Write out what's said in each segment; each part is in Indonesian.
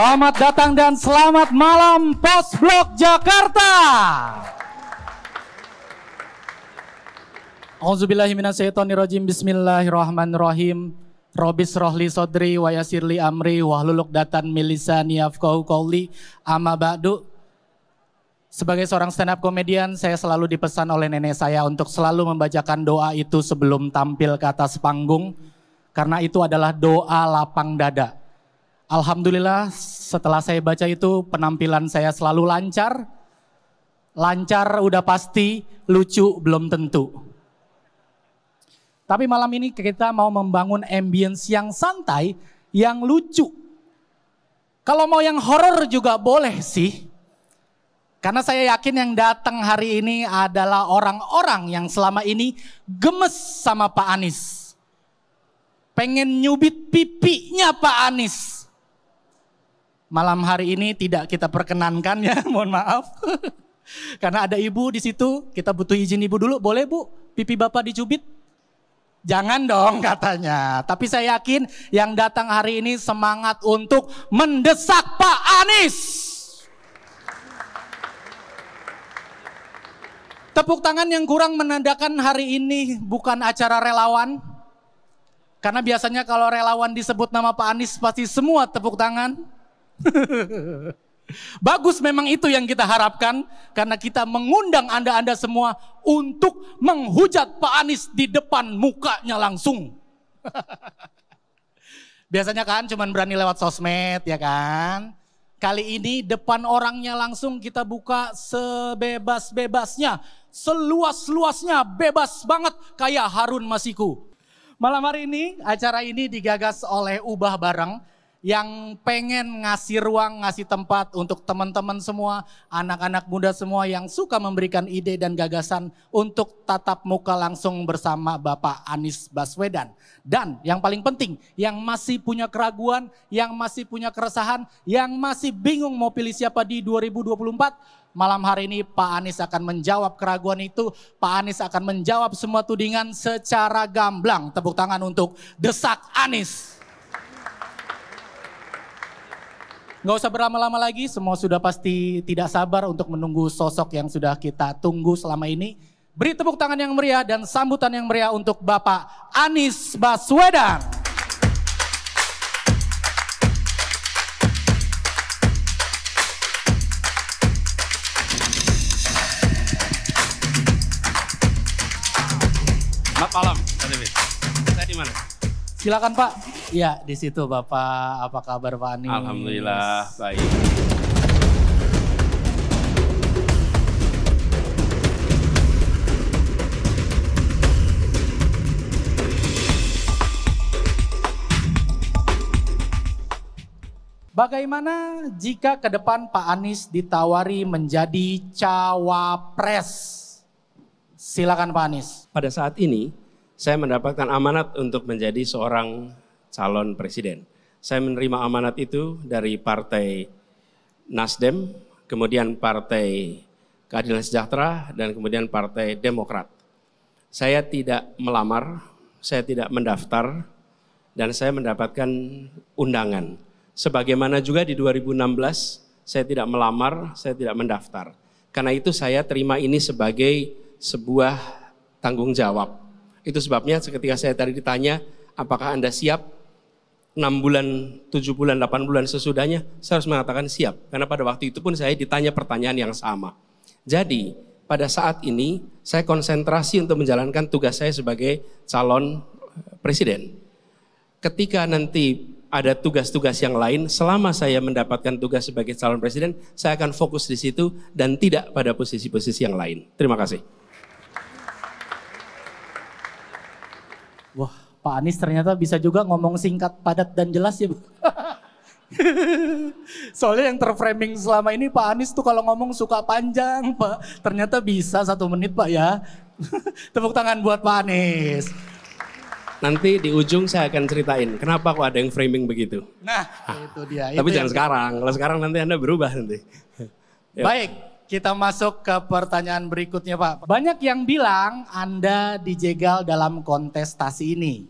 Selamat datang dan selamat malam Pos Blok Jakarta. minasyaitonirrajim. Bismillahirrahmanirrahim Robis rohli sodri wa yasirli amri luluk datan milisani afkahu qawli amma ba'du sebagai seorang stand up komedian, saya selalu dipesan oleh nenek saya untuk selalu membacakan doa itu sebelum tampil ke atas panggung. Karena itu adalah doa lapang dada. Alhamdulillah setelah saya baca itu penampilan saya selalu lancar. Lancar udah pasti, lucu belum tentu. Tapi malam ini kita mau membangun ambience yang santai, yang lucu. Kalau mau yang horror juga boleh sih. Karena saya yakin yang datang hari ini adalah orang-orang yang selama ini gemes sama Pak Anies. Pengen nyubit pipinya Pak Anies malam hari ini tidak kita perkenankan ya, mohon maaf. Karena ada ibu di situ, kita butuh izin ibu dulu. Boleh bu, pipi bapak dicubit? Jangan dong katanya. Tapi saya yakin yang datang hari ini semangat untuk mendesak Pak Anies. Tepuk tangan yang kurang menandakan hari ini bukan acara relawan. Karena biasanya kalau relawan disebut nama Pak Anies pasti semua tepuk tangan. Bagus memang itu yang kita harapkan karena kita mengundang Anda-anda semua untuk menghujat Pak Anies di depan mukanya langsung. Biasanya kan cuman berani lewat sosmed ya kan. Kali ini depan orangnya langsung kita buka sebebas-bebasnya, seluas-luasnya, bebas banget kayak Harun Masiku. Malam hari ini acara ini digagas oleh Ubah Barang yang pengen ngasih ruang, ngasih tempat untuk teman-teman semua, anak-anak muda semua yang suka memberikan ide dan gagasan untuk tatap muka langsung bersama Bapak Anies Baswedan. Dan yang paling penting, yang masih punya keraguan, yang masih punya keresahan, yang masih bingung mau pilih siapa di 2024, malam hari ini Pak Anies akan menjawab keraguan itu. Pak Anies akan menjawab semua tudingan secara gamblang. Tepuk tangan untuk Desak Anies. Nggak usah berlama-lama lagi, semua sudah pasti tidak sabar untuk menunggu sosok yang sudah kita tunggu selama ini. Beri tepuk tangan yang meriah dan sambutan yang meriah untuk Bapak Anies Baswedan. Selamat malam, Pak Saya di mana? Silakan Pak. Ya, di situ Bapak. Apa kabar Pak Anies? Alhamdulillah, baik. Bagaimana jika ke depan Pak Anies ditawari menjadi cawapres? Silakan Pak Anies. Pada saat ini saya mendapatkan amanat untuk menjadi seorang calon presiden. Saya menerima amanat itu dari Partai Nasdem, kemudian Partai Keadilan Sejahtera, dan kemudian Partai Demokrat. Saya tidak melamar, saya tidak mendaftar, dan saya mendapatkan undangan. Sebagaimana juga di 2016, saya tidak melamar, saya tidak mendaftar. Karena itu saya terima ini sebagai sebuah tanggung jawab itu sebabnya ketika saya tadi ditanya, apakah Anda siap 6 bulan, 7 bulan, 8 bulan sesudahnya, saya harus mengatakan siap. Karena pada waktu itu pun saya ditanya pertanyaan yang sama. Jadi, pada saat ini saya konsentrasi untuk menjalankan tugas saya sebagai calon eh, presiden. Ketika nanti ada tugas-tugas yang lain, selama saya mendapatkan tugas sebagai calon presiden, saya akan fokus di situ dan tidak pada posisi-posisi yang lain. Terima kasih. Pak Anies ternyata bisa juga ngomong singkat, padat, dan jelas ya. Soalnya yang terframing selama ini Pak Anies tuh kalau ngomong suka panjang Pak. Ternyata bisa satu menit Pak ya. Tepuk tangan buat Pak Anies. Nanti di ujung saya akan ceritain kenapa kok ada yang framing begitu. Nah, ah, itu dia. Tapi itu jangan sekarang. Kalau sekarang nanti Anda berubah nanti. Baik, kita masuk ke pertanyaan berikutnya Pak. Banyak yang bilang Anda dijegal dalam kontestasi ini.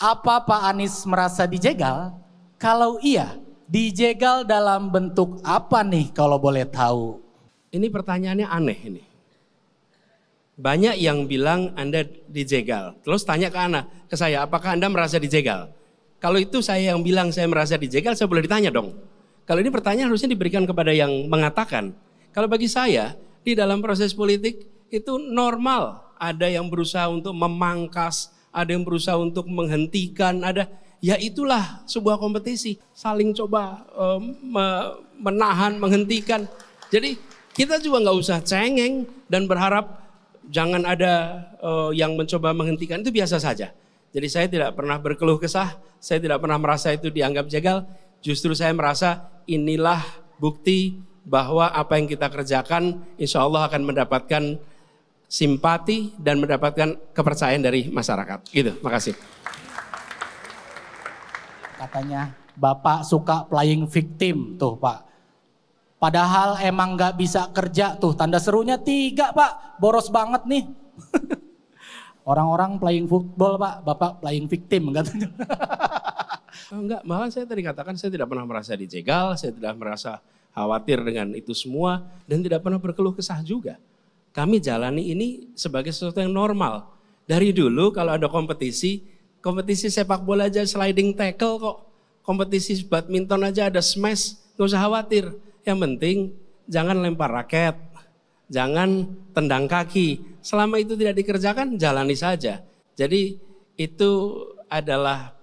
Apa Pak Anies merasa dijegal? Kalau iya, dijegal dalam bentuk apa nih kalau boleh tahu? Ini pertanyaannya aneh ini. Banyak yang bilang Anda dijegal. Terus tanya ke Ana, ke saya, apakah Anda merasa dijegal? Kalau itu saya yang bilang saya merasa dijegal, saya boleh ditanya dong. Kalau ini pertanyaan harusnya diberikan kepada yang mengatakan. Kalau bagi saya, di dalam proses politik itu normal. Ada yang berusaha untuk memangkas, ada yang berusaha untuk menghentikan, ada ya itulah sebuah kompetisi, saling coba um, menahan, menghentikan. Jadi kita juga nggak usah cengeng dan berharap jangan ada uh, yang mencoba menghentikan itu biasa saja. Jadi saya tidak pernah berkeluh kesah, saya tidak pernah merasa itu dianggap jagal, justru saya merasa inilah bukti bahwa apa yang kita kerjakan insya Allah akan mendapatkan simpati dan mendapatkan kepercayaan dari masyarakat. Gitu, makasih. Katanya Bapak suka playing victim tuh Pak. Padahal emang nggak bisa kerja tuh. Tanda serunya tiga Pak. Boros banget nih. Orang-orang playing football Pak. Bapak playing victim katanya. Enggak, malah saya tadi katakan saya tidak pernah merasa dijegal. Saya tidak merasa khawatir dengan itu semua dan tidak pernah berkeluh kesah juga. Kami jalani ini sebagai sesuatu yang normal. Dari dulu kalau ada kompetisi, kompetisi sepak bola aja sliding tackle kok. Kompetisi badminton aja ada smash, gak usah khawatir. Yang penting jangan lempar raket, jangan tendang kaki. Selama itu tidak dikerjakan, jalani saja. Jadi itu adalah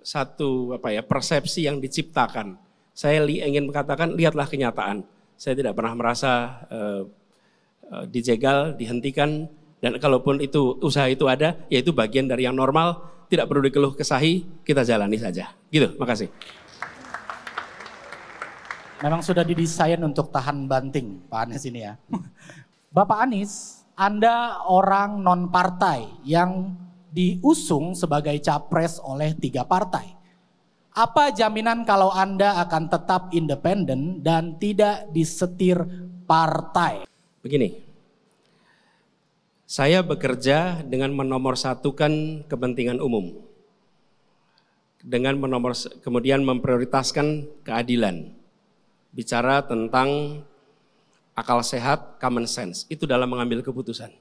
satu apa ya persepsi yang diciptakan saya li ingin mengatakan lihatlah kenyataan. Saya tidak pernah merasa uh, uh, dijegal, dihentikan dan kalaupun itu usaha itu ada, yaitu bagian dari yang normal, tidak perlu dikeluh kesahi, kita jalani saja. Gitu, makasih. Memang sudah didesain untuk tahan banting Pak Anies ini ya. Bapak Anies, Anda orang non-partai yang diusung sebagai capres oleh tiga partai. Apa jaminan kalau Anda akan tetap independen dan tidak disetir partai? Begini, saya bekerja dengan menomorsatukan kepentingan umum. Dengan menomor, kemudian memprioritaskan keadilan. Bicara tentang akal sehat, common sense. Itu dalam mengambil keputusan.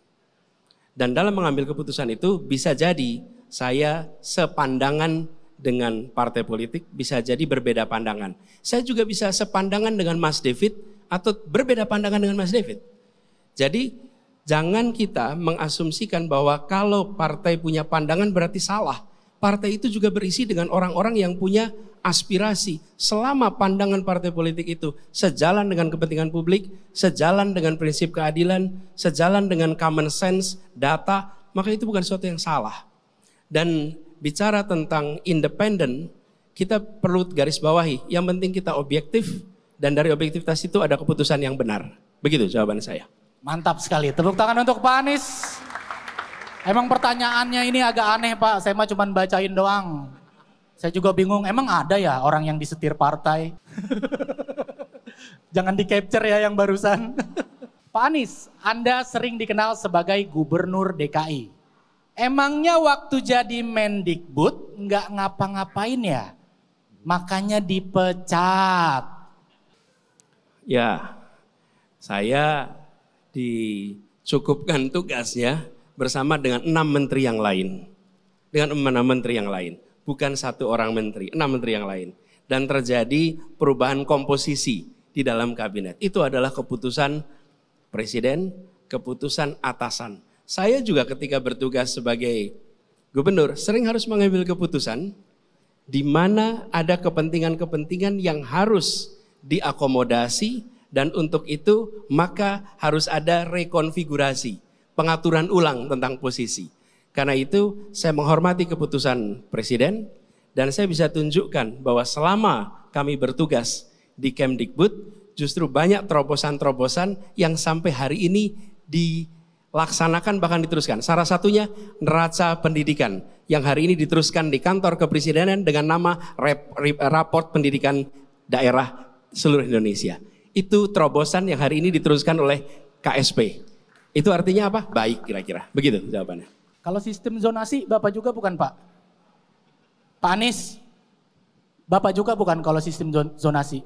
Dan dalam mengambil keputusan itu bisa jadi saya sepandangan dengan partai politik bisa jadi berbeda pandangan. Saya juga bisa sepandangan dengan Mas David atau berbeda pandangan dengan Mas David. Jadi jangan kita mengasumsikan bahwa kalau partai punya pandangan berarti salah. Partai itu juga berisi dengan orang-orang yang punya aspirasi. Selama pandangan partai politik itu sejalan dengan kepentingan publik, sejalan dengan prinsip keadilan, sejalan dengan common sense, data, maka itu bukan sesuatu yang salah. Dan bicara tentang independen, kita perlu garis bawahi. Yang penting kita objektif dan dari objektivitas itu ada keputusan yang benar. Begitu jawaban saya. Mantap sekali. Tepuk tangan untuk Pak Anies. Emang pertanyaannya ini agak aneh Pak. Saya mah cuma bacain doang. Saya juga bingung. Emang ada ya orang yang disetir partai? Jangan di capture ya yang barusan. Pak Anies, Anda sering dikenal sebagai Gubernur DKI. Emangnya waktu jadi mendikbud nggak ngapa-ngapain ya? Makanya dipecat. Ya, saya dicukupkan tugasnya bersama dengan enam menteri yang lain. Dengan enam menteri yang lain. Bukan satu orang menteri, enam menteri yang lain. Dan terjadi perubahan komposisi di dalam kabinet. Itu adalah keputusan presiden, keputusan atasan saya juga ketika bertugas sebagai gubernur sering harus mengambil keputusan di mana ada kepentingan-kepentingan yang harus diakomodasi dan untuk itu maka harus ada rekonfigurasi, pengaturan ulang tentang posisi. Karena itu saya menghormati keputusan presiden dan saya bisa tunjukkan bahwa selama kami bertugas di Kemdikbud justru banyak terobosan-terobosan yang sampai hari ini di laksanakan bahkan diteruskan. Salah satunya neraca pendidikan yang hari ini diteruskan di kantor kepresidenan dengan nama raport pendidikan daerah seluruh Indonesia. Itu terobosan yang hari ini diteruskan oleh KSP. Itu artinya apa? Baik kira-kira. Begitu jawabannya. Kalau sistem zonasi Bapak juga bukan Pak? Pak Anies, Bapak juga bukan kalau sistem zonasi?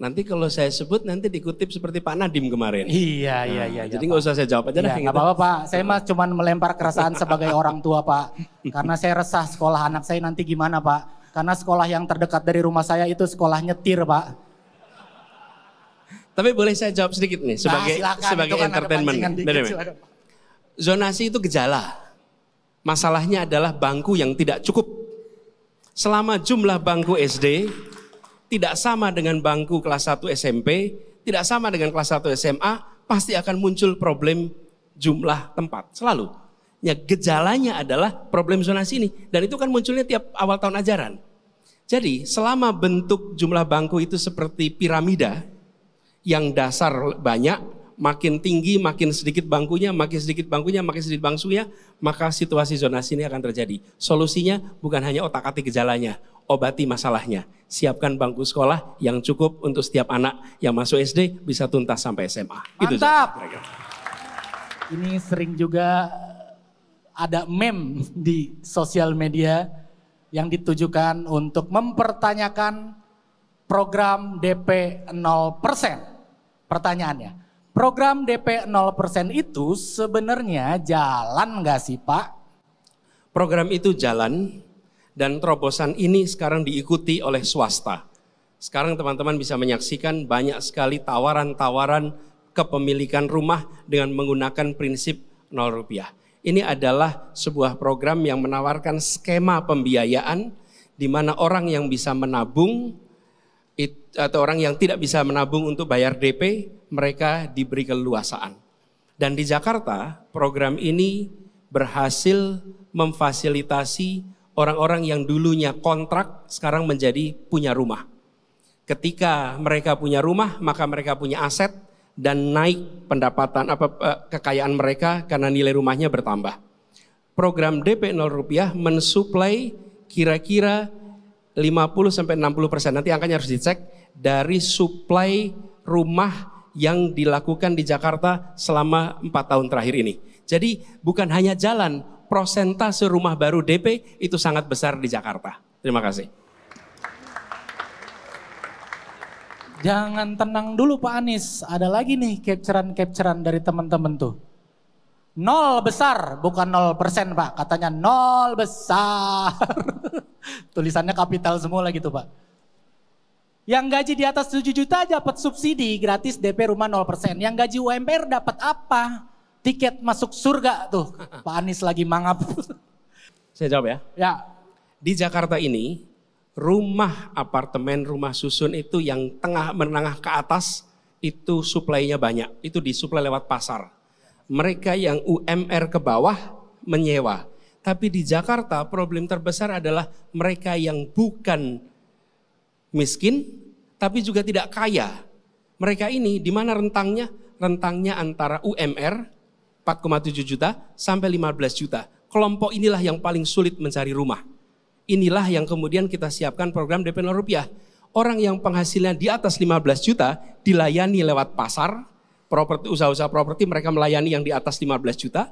Nanti kalau saya sebut nanti dikutip seperti Pak Nadim kemarin. Iya, iya nah, iya, iya. Jadi nggak iya, usah saya jawab aja iya, nggak ya. apa-apa Pak, saya mah cuma melempar keresahan sebagai orang tua Pak. Karena saya resah sekolah anak saya nanti gimana Pak. Karena sekolah yang terdekat dari rumah saya itu sekolah nyetir Pak. Tapi boleh saya jawab sedikit nih nah, sebagai nah, silakan, sebagai kan entertainment. Dikit, Zonasi itu gejala. Masalahnya adalah bangku yang tidak cukup. Selama jumlah bangku SD tidak sama dengan bangku kelas 1 SMP, tidak sama dengan kelas 1 SMA, pasti akan muncul problem jumlah tempat. Selalu. Ya, gejalanya adalah problem zona sini. Dan itu kan munculnya tiap awal tahun ajaran. Jadi selama bentuk jumlah bangku itu seperti piramida, yang dasar banyak, makin tinggi, makin sedikit bangkunya, makin sedikit bangkunya, makin sedikit bangsunya, maka situasi zona sini akan terjadi. Solusinya bukan hanya otak-atik gejalanya, obati masalahnya. Siapkan bangku sekolah yang cukup untuk setiap anak yang masuk SD bisa tuntas sampai SMA. Mantap. Itu Ini sering juga ada meme di sosial media yang ditujukan untuk mempertanyakan program DP 0%. Pertanyaannya, program DP 0% itu sebenarnya jalan nggak sih Pak? Program itu jalan dan terobosan ini sekarang diikuti oleh swasta. Sekarang teman-teman bisa menyaksikan banyak sekali tawaran-tawaran kepemilikan rumah dengan menggunakan prinsip 0 rupiah. Ini adalah sebuah program yang menawarkan skema pembiayaan di mana orang yang bisa menabung atau orang yang tidak bisa menabung untuk bayar DP, mereka diberi keluasaan. Dan di Jakarta, program ini berhasil memfasilitasi Orang-orang yang dulunya kontrak sekarang menjadi punya rumah. Ketika mereka punya rumah, maka mereka punya aset dan naik pendapatan apa eh, kekayaan mereka karena nilai rumahnya bertambah. Program DP 0 rupiah mensuplai kira-kira 50 sampai 60 persen nanti angkanya harus dicek dari suplai rumah yang dilakukan di Jakarta selama empat tahun terakhir ini. Jadi bukan hanya jalan, prosentase rumah baru DP itu sangat besar di Jakarta. Terima kasih. Jangan tenang dulu Pak Anies, ada lagi nih capturean-capturean dari teman-teman tuh. Nol besar, bukan nol persen Pak, katanya nol besar. Tulisannya kapital semua lagi tuh Pak. Yang gaji di atas 7 juta dapat subsidi gratis DP rumah 0%. Yang gaji UMR dapat apa? tiket masuk surga tuh. Pak Anies lagi mangap. Saya jawab ya. Ya. Di Jakarta ini rumah apartemen, rumah susun itu yang tengah menengah ke atas itu suplainya banyak. Itu disuplai lewat pasar. Mereka yang UMR ke bawah menyewa. Tapi di Jakarta problem terbesar adalah mereka yang bukan miskin tapi juga tidak kaya. Mereka ini di mana rentangnya? Rentangnya antara UMR 4,7 juta sampai 15 juta. Kelompok inilah yang paling sulit mencari rumah. Inilah yang kemudian kita siapkan program DP rupiah. Orang yang penghasilan di atas 15 juta dilayani lewat pasar, properti usaha-usaha properti mereka melayani yang di atas 15 juta.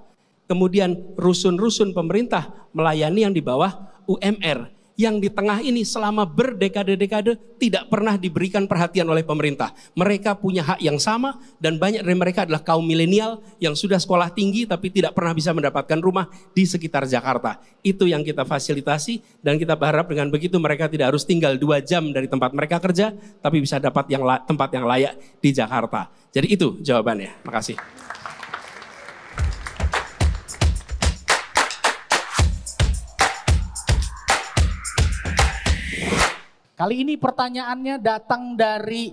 Kemudian rusun-rusun pemerintah melayani yang di bawah UMR yang di tengah ini selama berdekade-dekade tidak pernah diberikan perhatian oleh pemerintah. Mereka punya hak yang sama dan banyak dari mereka adalah kaum milenial yang sudah sekolah tinggi tapi tidak pernah bisa mendapatkan rumah di sekitar Jakarta. Itu yang kita fasilitasi dan kita berharap dengan begitu mereka tidak harus tinggal dua jam dari tempat mereka kerja tapi bisa dapat yang tempat yang layak di Jakarta. Jadi itu jawabannya. Terima kasih. Kali ini pertanyaannya datang dari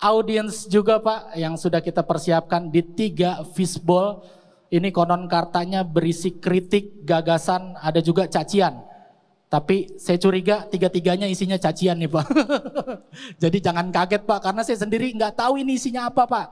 audiens juga Pak yang sudah kita persiapkan di tiga fishbowl. Ini konon kartanya berisi kritik, gagasan, ada juga cacian. Tapi saya curiga tiga-tiganya isinya cacian nih Pak. Jadi jangan kaget Pak, karena saya sendiri nggak tahu ini isinya apa Pak.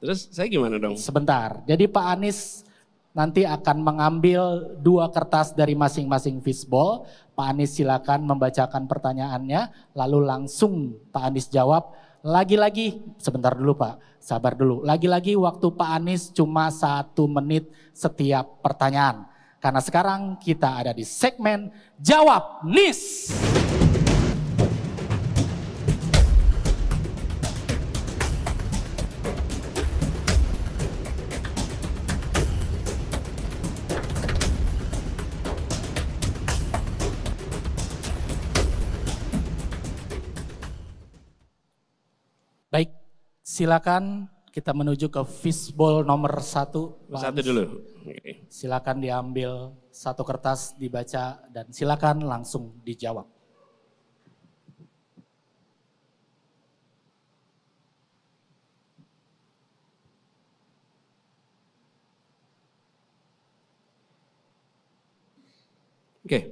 Terus saya gimana dong? Sebentar, jadi Pak Anies nanti akan mengambil dua kertas dari masing-masing fishbowl. Pak Anies silakan membacakan pertanyaannya, lalu langsung Pak Anies jawab. Lagi-lagi, sebentar dulu Pak, sabar dulu. Lagi-lagi waktu Pak Anies cuma satu menit setiap pertanyaan. Karena sekarang kita ada di segmen Jawab NIS. Silakan kita menuju ke fishbowl nomor satu. Lans. Satu dulu. Silakan diambil satu kertas dibaca dan silakan langsung dijawab. Oke. Okay.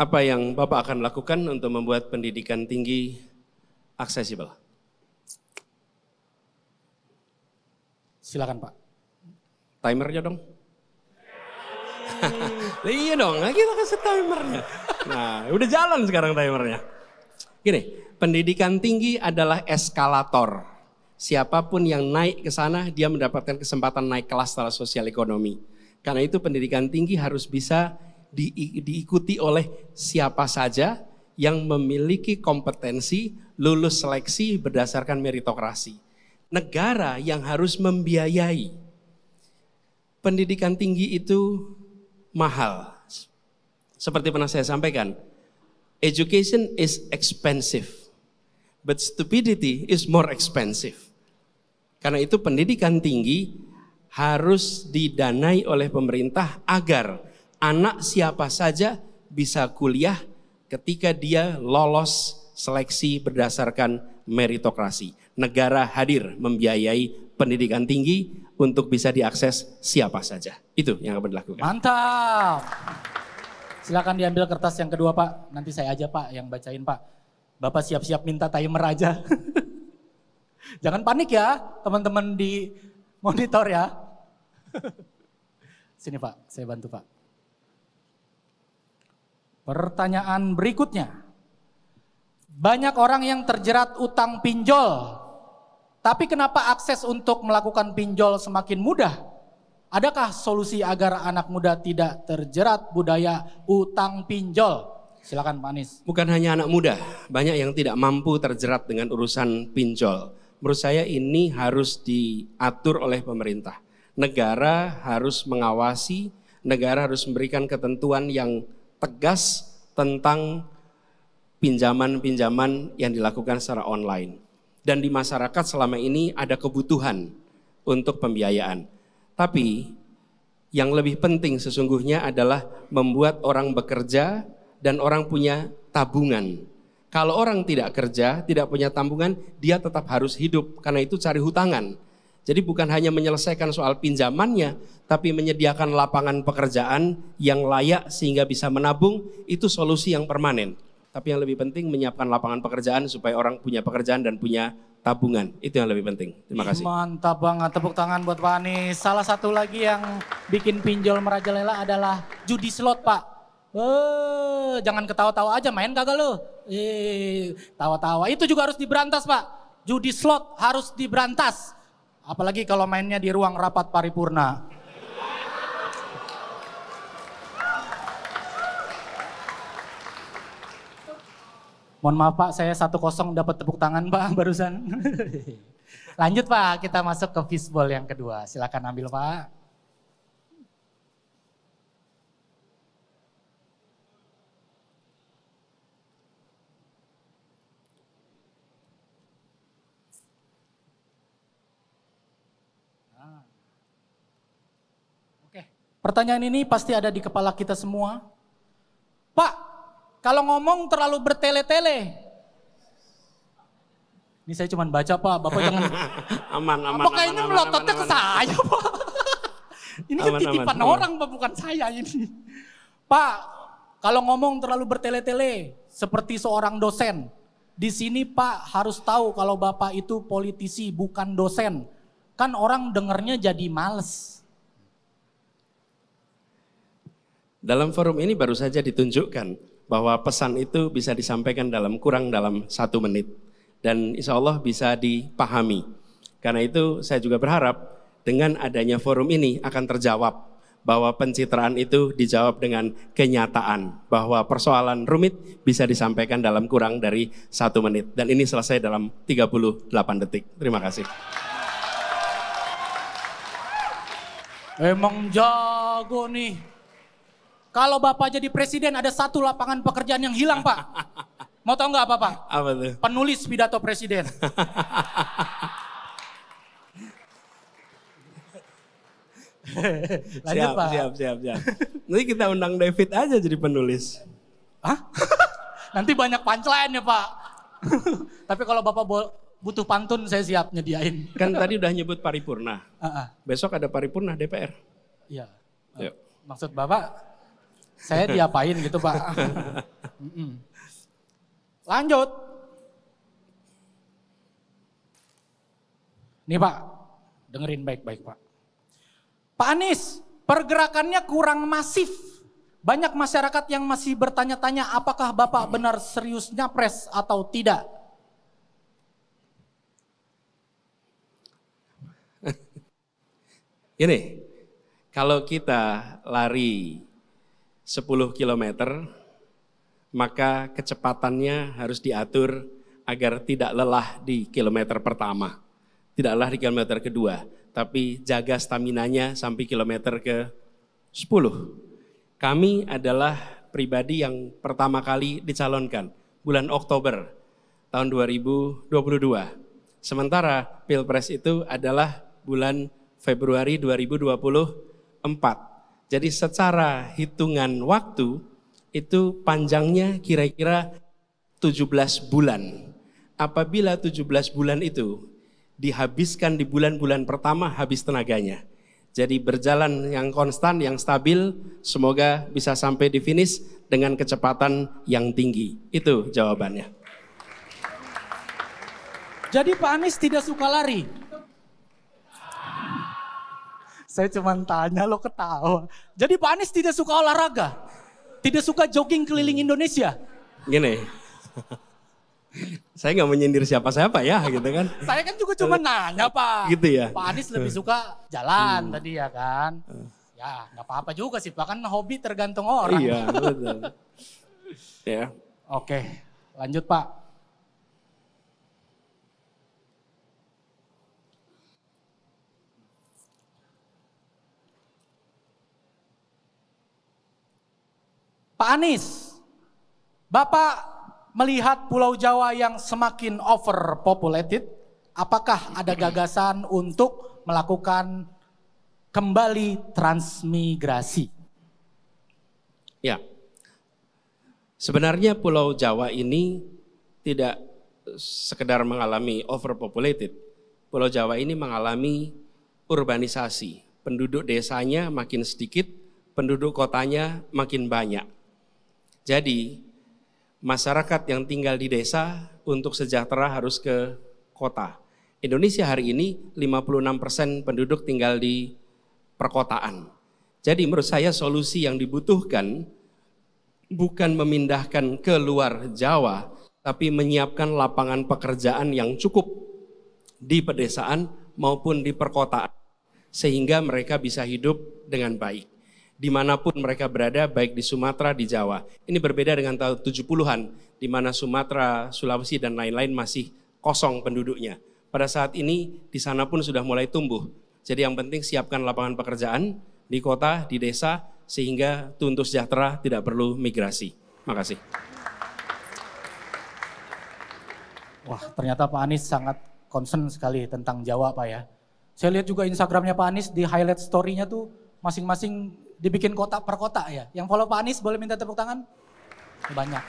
Apa yang Bapak akan lakukan untuk membuat pendidikan tinggi accessible. Silakan Pak. Timernya dong. iya dong, nah kita kasih timernya. Nah, udah jalan sekarang timernya. Gini, pendidikan tinggi adalah eskalator. Siapapun yang naik ke sana, dia mendapatkan kesempatan naik kelas secara sosial ekonomi. Karena itu pendidikan tinggi harus bisa di, diikuti oleh siapa saja, yang memiliki kompetensi lulus seleksi berdasarkan meritokrasi. Negara yang harus membiayai. Pendidikan tinggi itu mahal. Seperti pernah saya sampaikan, education is expensive, but stupidity is more expensive. Karena itu pendidikan tinggi harus didanai oleh pemerintah agar anak siapa saja bisa kuliah ketika dia lolos seleksi berdasarkan meritokrasi. Negara hadir membiayai pendidikan tinggi untuk bisa diakses siapa saja. Itu yang akan dilakukan. Mantap. Silakan diambil kertas yang kedua Pak. Nanti saya aja Pak yang bacain Pak. Bapak siap-siap minta timer aja. Jangan panik ya teman-teman di monitor ya. Sini Pak, saya bantu Pak. Pertanyaan berikutnya. Banyak orang yang terjerat utang pinjol. Tapi kenapa akses untuk melakukan pinjol semakin mudah? Adakah solusi agar anak muda tidak terjerat budaya utang pinjol? Silakan Pak Anies. Bukan hanya anak muda, banyak yang tidak mampu terjerat dengan urusan pinjol. Menurut saya ini harus diatur oleh pemerintah. Negara harus mengawasi, negara harus memberikan ketentuan yang tegas tentang pinjaman-pinjaman yang dilakukan secara online. Dan di masyarakat selama ini ada kebutuhan untuk pembiayaan. Tapi yang lebih penting sesungguhnya adalah membuat orang bekerja dan orang punya tabungan. Kalau orang tidak kerja, tidak punya tabungan, dia tetap harus hidup karena itu cari hutangan. Jadi bukan hanya menyelesaikan soal pinjamannya, tapi menyediakan lapangan pekerjaan yang layak sehingga bisa menabung, itu solusi yang permanen. Tapi yang lebih penting menyiapkan lapangan pekerjaan supaya orang punya pekerjaan dan punya tabungan. Itu yang lebih penting. Terima kasih. Mantap banget. Tepuk tangan buat Pak Anies. Salah satu lagi yang bikin pinjol merajalela adalah judi slot, Pak. Eh, jangan ketawa-tawa aja main kagak lo. Eh, tawa-tawa. Itu juga harus diberantas, Pak. Judi slot harus diberantas Apalagi kalau mainnya di ruang rapat paripurna. Mohon maaf Pak, saya satu kosong dapat tepuk tangan Pak barusan. Lanjut Pak, kita masuk ke fishball yang kedua. Silakan ambil Pak. Pertanyaan ini pasti ada di kepala kita semua. Pak, kalau ngomong terlalu bertele-tele. Ini saya cuma baca Pak, Bapak jangan. aman, aman, Pokoknya aman, ini aman, melototnya aman, ke saya Pak. ini aman, titipan aman, orang Pak, bukan saya ini. Pak, kalau ngomong terlalu bertele-tele, seperti seorang dosen. Di sini Pak harus tahu kalau Bapak itu politisi bukan dosen. Kan orang dengernya jadi males Dalam forum ini baru saja ditunjukkan bahwa pesan itu bisa disampaikan dalam kurang dalam satu menit. Dan insya Allah bisa dipahami. Karena itu saya juga berharap dengan adanya forum ini akan terjawab bahwa pencitraan itu dijawab dengan kenyataan bahwa persoalan rumit bisa disampaikan dalam kurang dari satu menit dan ini selesai dalam 38 detik. Terima kasih. Emang jago nih. Kalau Bapak jadi presiden ada satu lapangan pekerjaan yang hilang Pak. Mau tau nggak apa Pak? Apa tuh? Penulis pidato presiden. Lanjut, siap, Pak. siap, siap, siap. Nanti kita undang David aja jadi penulis. Hah? Nanti banyak punchline ya Pak. Tapi kalau Bapak butuh pantun saya siap nyediain. Kan tadi udah nyebut paripurna. Uh -uh. Besok ada paripurna DPR. Iya. Uh, maksud Bapak saya diapain gitu Pak. Lanjut. Nih Pak, dengerin baik-baik Pak. Pak Anies, pergerakannya kurang masif. Banyak masyarakat yang masih bertanya-tanya apakah Bapak benar serius nyapres atau tidak. Ini, kalau kita lari 10 km, maka kecepatannya harus diatur agar tidak lelah di kilometer pertama, tidak lelah di kilometer kedua, tapi jaga staminanya sampai kilometer ke 10. Kami adalah pribadi yang pertama kali dicalonkan bulan Oktober tahun 2022. Sementara Pilpres itu adalah bulan Februari 2024. Jadi secara hitungan waktu itu panjangnya kira-kira 17 bulan. Apabila 17 bulan itu dihabiskan di bulan-bulan pertama habis tenaganya. Jadi berjalan yang konstan, yang stabil, semoga bisa sampai di finish dengan kecepatan yang tinggi. Itu jawabannya. Jadi Pak Anies tidak suka lari. Saya cuma tanya lo ketawa. Jadi Pak Anies tidak suka olahraga? Tidak suka jogging keliling Indonesia? Gini, saya nggak menyindir siapa-siapa ya gitu kan. saya kan juga cuma nanya Pak. Gitu ya. Pak Anies lebih suka jalan hmm. tadi ya kan. Hmm. Ya nggak apa-apa juga sih Pak kan hobi tergantung orang. Iya betul. ya. Oke lanjut Pak. Pak Anies, Bapak melihat Pulau Jawa yang semakin overpopulated, apakah ada gagasan untuk melakukan kembali transmigrasi? Ya, sebenarnya Pulau Jawa ini tidak sekedar mengalami overpopulated. Pulau Jawa ini mengalami urbanisasi. Penduduk desanya makin sedikit, penduduk kotanya makin banyak jadi masyarakat yang tinggal di desa untuk sejahtera harus ke kota. Indonesia hari ini 56% penduduk tinggal di perkotaan. Jadi menurut saya solusi yang dibutuhkan bukan memindahkan ke luar Jawa, tapi menyiapkan lapangan pekerjaan yang cukup di pedesaan maupun di perkotaan, sehingga mereka bisa hidup dengan baik dimanapun mereka berada, baik di Sumatera, di Jawa. Ini berbeda dengan tahun 70-an, di mana Sumatera, Sulawesi, dan lain-lain masih kosong penduduknya. Pada saat ini, di sana pun sudah mulai tumbuh. Jadi yang penting siapkan lapangan pekerjaan di kota, di desa, sehingga tuntut sejahtera tidak perlu migrasi. Makasih. Wah, ternyata Pak Anies sangat concern sekali tentang Jawa, Pak ya. Saya lihat juga Instagramnya Pak Anies di highlight story-nya tuh masing-masing dibikin kota per kota ya. Yang follow Pak Anies boleh minta tepuk tangan? Banyak.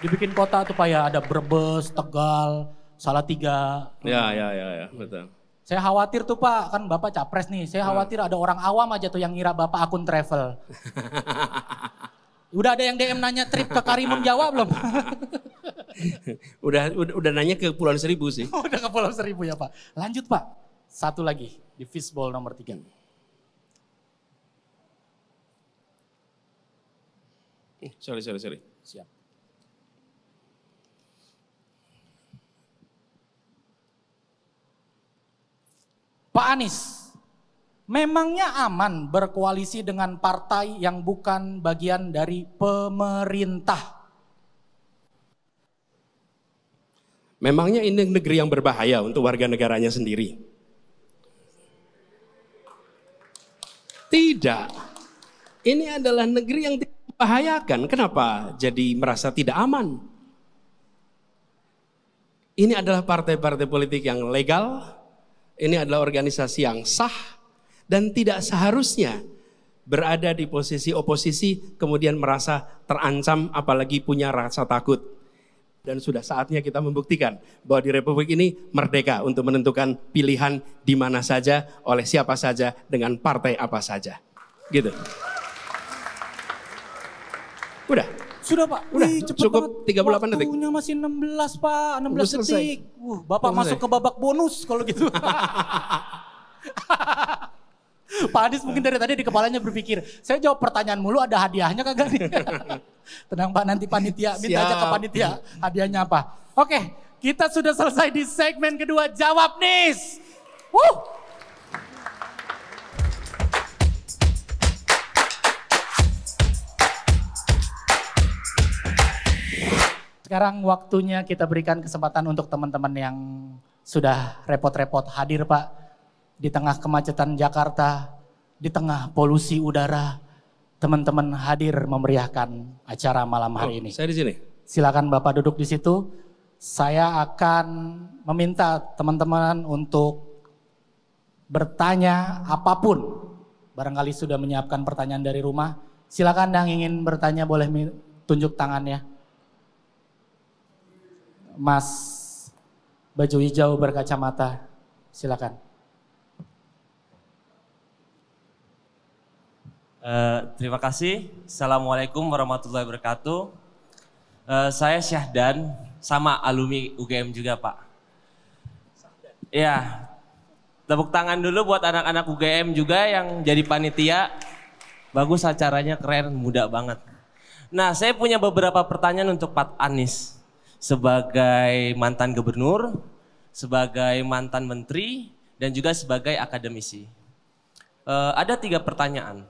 Dibikin kota tuh Pak ya, ada Brebes, Tegal, Salatiga. Ya, ya, ya, ya, betul. Saya khawatir tuh Pak, kan Bapak capres nih. Saya khawatir ada orang awam aja tuh yang ngira Bapak akun travel. Udah ada yang DM nanya trip ke Karimun Jawa belum? udah, udah udah nanya ke Pulau Seribu sih. udah ke Pulau Seribu ya Pak. Lanjut Pak. Satu lagi di fishbowl nomor tiga. Eh, sorry, sorry, sorry. Siap. Pak Anies, memangnya aman berkoalisi dengan partai yang bukan bagian dari pemerintah? Memangnya ini negeri yang berbahaya untuk warga negaranya sendiri? Tidak. Ini adalah negeri yang Bahayakan? Kenapa jadi merasa tidak aman? Ini adalah partai-partai politik yang legal, ini adalah organisasi yang sah, dan tidak seharusnya berada di posisi oposisi kemudian merasa terancam apalagi punya rasa takut. Dan sudah saatnya kita membuktikan bahwa di Republik ini merdeka untuk menentukan pilihan di mana saja, oleh siapa saja, dengan partai apa saja. Gitu. Udah. Sudah Pak. Udah. Wih, cepet Cukup banget. 38 detik. Waktunya masih 16 Pak, 16 Udah detik. Uh, Bapak Udah masuk ke babak bonus kalau gitu. Pak Adis mungkin dari tadi di kepalanya berpikir, saya jawab pertanyaan mulu ada hadiahnya kagak nih? Tenang Pak, nanti panitia, minta Siap. aja ke panitia hadiahnya apa. Oke, kita sudah selesai di segmen kedua, jawab nis. Woo! Sekarang waktunya kita berikan kesempatan untuk teman-teman yang sudah repot-repot hadir Pak. Di tengah kemacetan Jakarta, di tengah polusi udara, teman-teman hadir memeriahkan acara malam hari oh, ini. Saya di sini. Silakan Bapak duduk di situ. Saya akan meminta teman-teman untuk bertanya apapun. Barangkali sudah menyiapkan pertanyaan dari rumah. Silakan yang ingin bertanya boleh tunjuk tangannya. Mas baju hijau berkacamata. Silakan. Uh, terima kasih. Assalamualaikum warahmatullahi wabarakatuh. Uh, saya Syahdan, sama alumni UGM juga Pak. Ya, tepuk tangan dulu buat anak-anak UGM juga yang jadi panitia. Bagus acaranya, keren, muda banget. Nah, saya punya beberapa pertanyaan untuk Pak Anies sebagai mantan gubernur, sebagai mantan menteri, dan juga sebagai akademisi. E, ada tiga pertanyaan.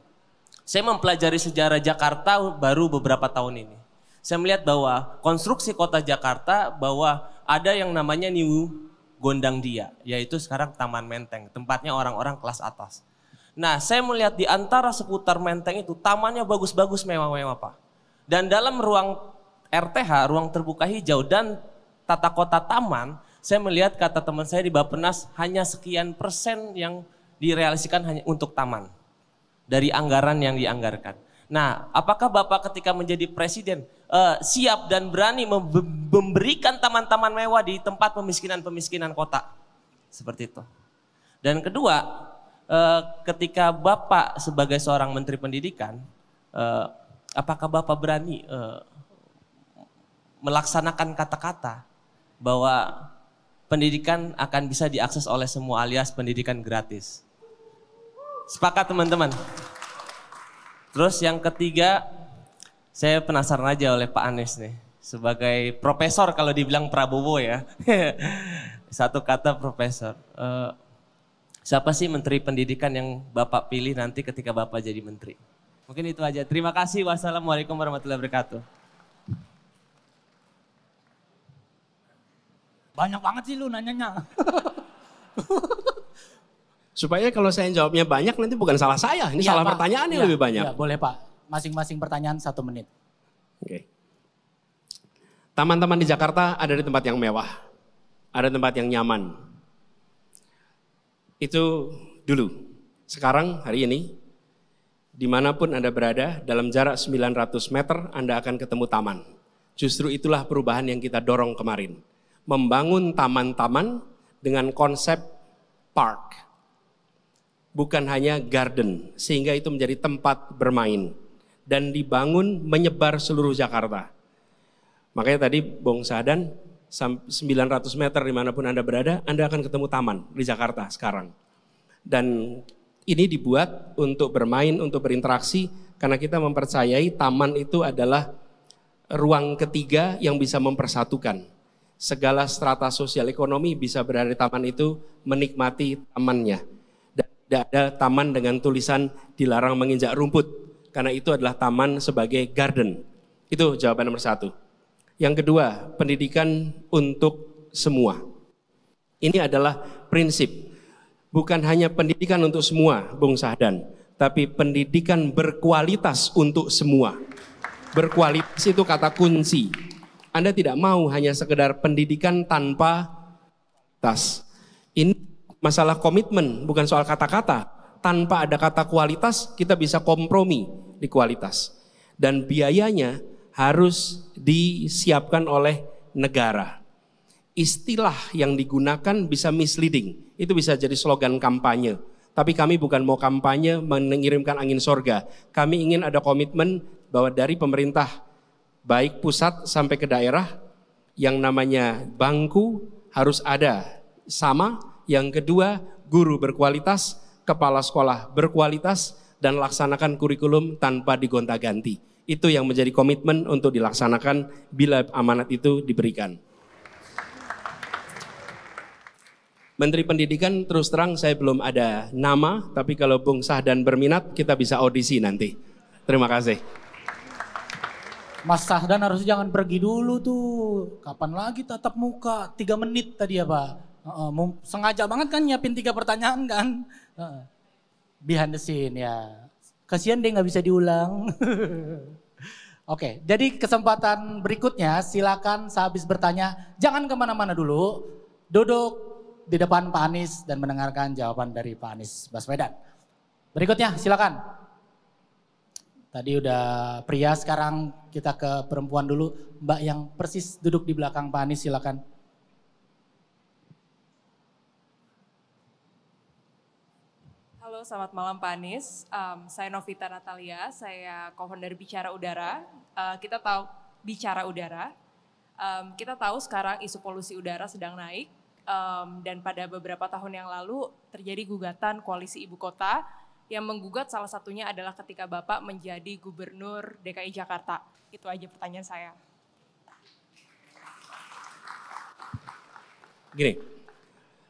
Saya mempelajari sejarah Jakarta baru beberapa tahun ini. Saya melihat bahwa konstruksi kota Jakarta bahwa ada yang namanya New Gondang Dia, yaitu sekarang Taman Menteng, tempatnya orang-orang kelas atas. Nah, saya melihat di antara seputar Menteng itu tamannya bagus-bagus mewah-mewah, Pak. Dan dalam ruang RTH, ruang terbuka hijau dan tata kota taman, saya melihat kata teman saya di Bapenas hanya sekian persen yang direalisasikan hanya untuk taman dari anggaran yang dianggarkan. Nah, apakah Bapak ketika menjadi presiden uh, siap dan berani memberikan taman-taman mewah di tempat pemiskinan-pemiskinan kota? Seperti itu. Dan kedua, uh, ketika Bapak sebagai seorang menteri pendidikan, uh, apakah Bapak berani uh, melaksanakan kata-kata bahwa pendidikan akan bisa diakses oleh semua alias pendidikan gratis. Sepakat teman-teman. Terus yang ketiga, saya penasaran aja oleh Pak Anies nih. Sebagai profesor kalau dibilang Prabowo ya. Satu kata profesor. Uh, siapa sih menteri pendidikan yang Bapak pilih nanti ketika Bapak jadi menteri? Mungkin itu aja. Terima kasih. Wassalamualaikum warahmatullahi wabarakatuh. Banyak banget sih lu nanyanya. Supaya kalau saya jawabnya banyak nanti bukan salah saya, ini ya, salah Pak. pertanyaan ya, lebih banyak. Ya, boleh Pak, masing-masing pertanyaan satu menit. Oke. Taman-taman di Jakarta ada di tempat yang mewah, ada tempat yang nyaman. Itu dulu. Sekarang hari ini, dimanapun Anda berada, dalam jarak 900 meter Anda akan ketemu taman. Justru itulah perubahan yang kita dorong kemarin membangun taman-taman dengan konsep park. Bukan hanya garden, sehingga itu menjadi tempat bermain. Dan dibangun menyebar seluruh Jakarta. Makanya tadi Bong Sadan 900 meter dimanapun Anda berada, Anda akan ketemu taman di Jakarta sekarang. Dan ini dibuat untuk bermain, untuk berinteraksi, karena kita mempercayai taman itu adalah ruang ketiga yang bisa mempersatukan segala strata sosial ekonomi bisa berada di taman itu menikmati tamannya. Dan tidak ada taman dengan tulisan dilarang menginjak rumput, karena itu adalah taman sebagai garden. Itu jawaban nomor satu. Yang kedua, pendidikan untuk semua. Ini adalah prinsip. Bukan hanya pendidikan untuk semua, Bung Sahdan, tapi pendidikan berkualitas untuk semua. Berkualitas itu kata kunci anda tidak mau hanya sekedar pendidikan tanpa kualitas. Ini masalah komitmen, bukan soal kata-kata. Tanpa ada kata kualitas, kita bisa kompromi di kualitas. Dan biayanya harus disiapkan oleh negara. Istilah yang digunakan bisa misleading. Itu bisa jadi slogan kampanye. Tapi kami bukan mau kampanye mengirimkan angin sorga. Kami ingin ada komitmen bahwa dari pemerintah baik pusat sampai ke daerah yang namanya bangku harus ada sama. Yang kedua, guru berkualitas, kepala sekolah berkualitas dan laksanakan kurikulum tanpa digonta-ganti. Itu yang menjadi komitmen untuk dilaksanakan bila amanat itu diberikan. Menteri Pendidikan terus terang saya belum ada nama, tapi kalau Bung dan berminat kita bisa audisi nanti. Terima kasih. Mas Sahdan harus jangan pergi dulu tuh. Kapan lagi tatap muka? Tiga menit tadi ya Pak. Uh, sengaja banget kan nyiapin tiga pertanyaan kan. Uh, behind the scene ya. Kasihan deh nggak bisa diulang. Oke, okay, jadi kesempatan berikutnya silakan sehabis bertanya jangan kemana-mana dulu, duduk di depan Pak Anies dan mendengarkan jawaban dari Pak Anies Baswedan. Berikutnya silakan. Tadi udah pria, sekarang kita ke perempuan dulu. Mbak yang persis duduk di belakang Pak Anies silakan. Halo, selamat malam Pak Anies. Um, saya Novita Natalia, saya co-founder Bicara Udara. Uh, kita tahu Bicara Udara. Um, kita tahu sekarang isu polusi udara sedang naik um, dan pada beberapa tahun yang lalu terjadi gugatan koalisi ibu kota yang menggugat salah satunya adalah ketika Bapak menjadi Gubernur DKI Jakarta. Itu aja pertanyaan saya. Gini,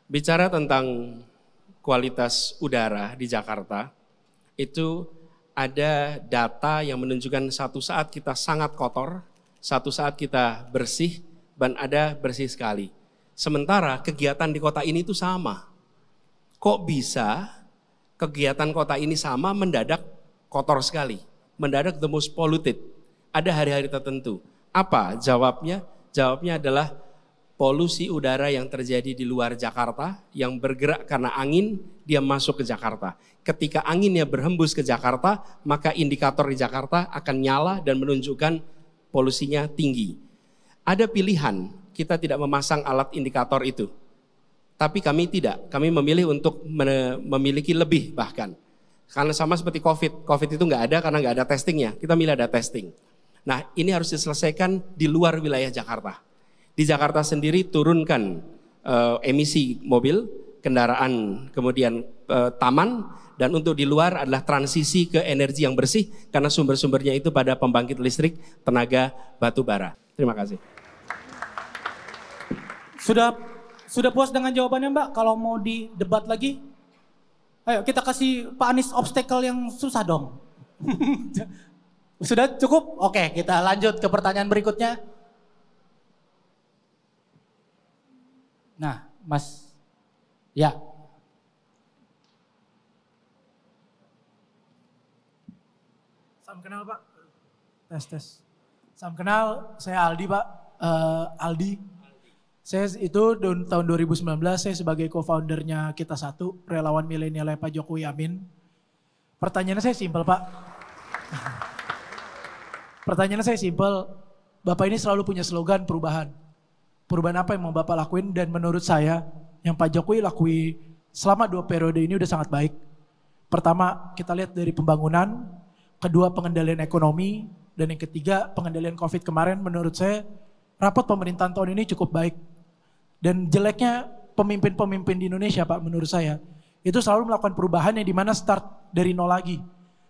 bicara tentang kualitas udara di Jakarta, itu ada data yang menunjukkan satu saat kita sangat kotor, satu saat kita bersih, dan ada bersih sekali. Sementara kegiatan di kota ini itu sama. Kok bisa kegiatan kota ini sama mendadak kotor sekali. Mendadak the most polluted. Ada hari-hari tertentu. Apa jawabnya? Jawabnya adalah polusi udara yang terjadi di luar Jakarta yang bergerak karena angin dia masuk ke Jakarta. Ketika anginnya berhembus ke Jakarta, maka indikator di Jakarta akan nyala dan menunjukkan polusinya tinggi. Ada pilihan, kita tidak memasang alat indikator itu. Tapi kami tidak, kami memilih untuk memiliki lebih bahkan. Karena sama seperti COVID, COVID itu nggak ada karena nggak ada testingnya, kita milih ada testing. Nah ini harus diselesaikan di luar wilayah Jakarta. Di Jakarta sendiri turunkan uh, emisi mobil, kendaraan, kemudian uh, taman, dan untuk di luar adalah transisi ke energi yang bersih karena sumber-sumbernya itu pada pembangkit listrik, tenaga batu bara. Terima kasih. Sudah sudah puas dengan jawabannya Mbak? Kalau mau didebat lagi, ayo kita kasih Pak Anies obstacle yang susah dong. Sudah cukup? Oke, kita lanjut ke pertanyaan berikutnya. Nah, Mas, ya. Salam kenal Pak. Tes, tes. Salam kenal, saya Aldi Pak. Uh, Aldi, saya itu tahun 2019 saya sebagai co-foundernya kita satu relawan milenial Pak Jokowi Amin. Pertanyaannya saya simpel Pak. Pertanyaannya saya simpel. Bapak ini selalu punya slogan perubahan. Perubahan apa yang mau Bapak lakuin dan menurut saya yang Pak Jokowi lakui selama dua periode ini udah sangat baik. Pertama kita lihat dari pembangunan, kedua pengendalian ekonomi, dan yang ketiga pengendalian COVID kemarin menurut saya rapat pemerintahan tahun ini cukup baik dan jeleknya pemimpin-pemimpin di Indonesia Pak menurut saya, itu selalu melakukan perubahan yang dimana start dari nol lagi.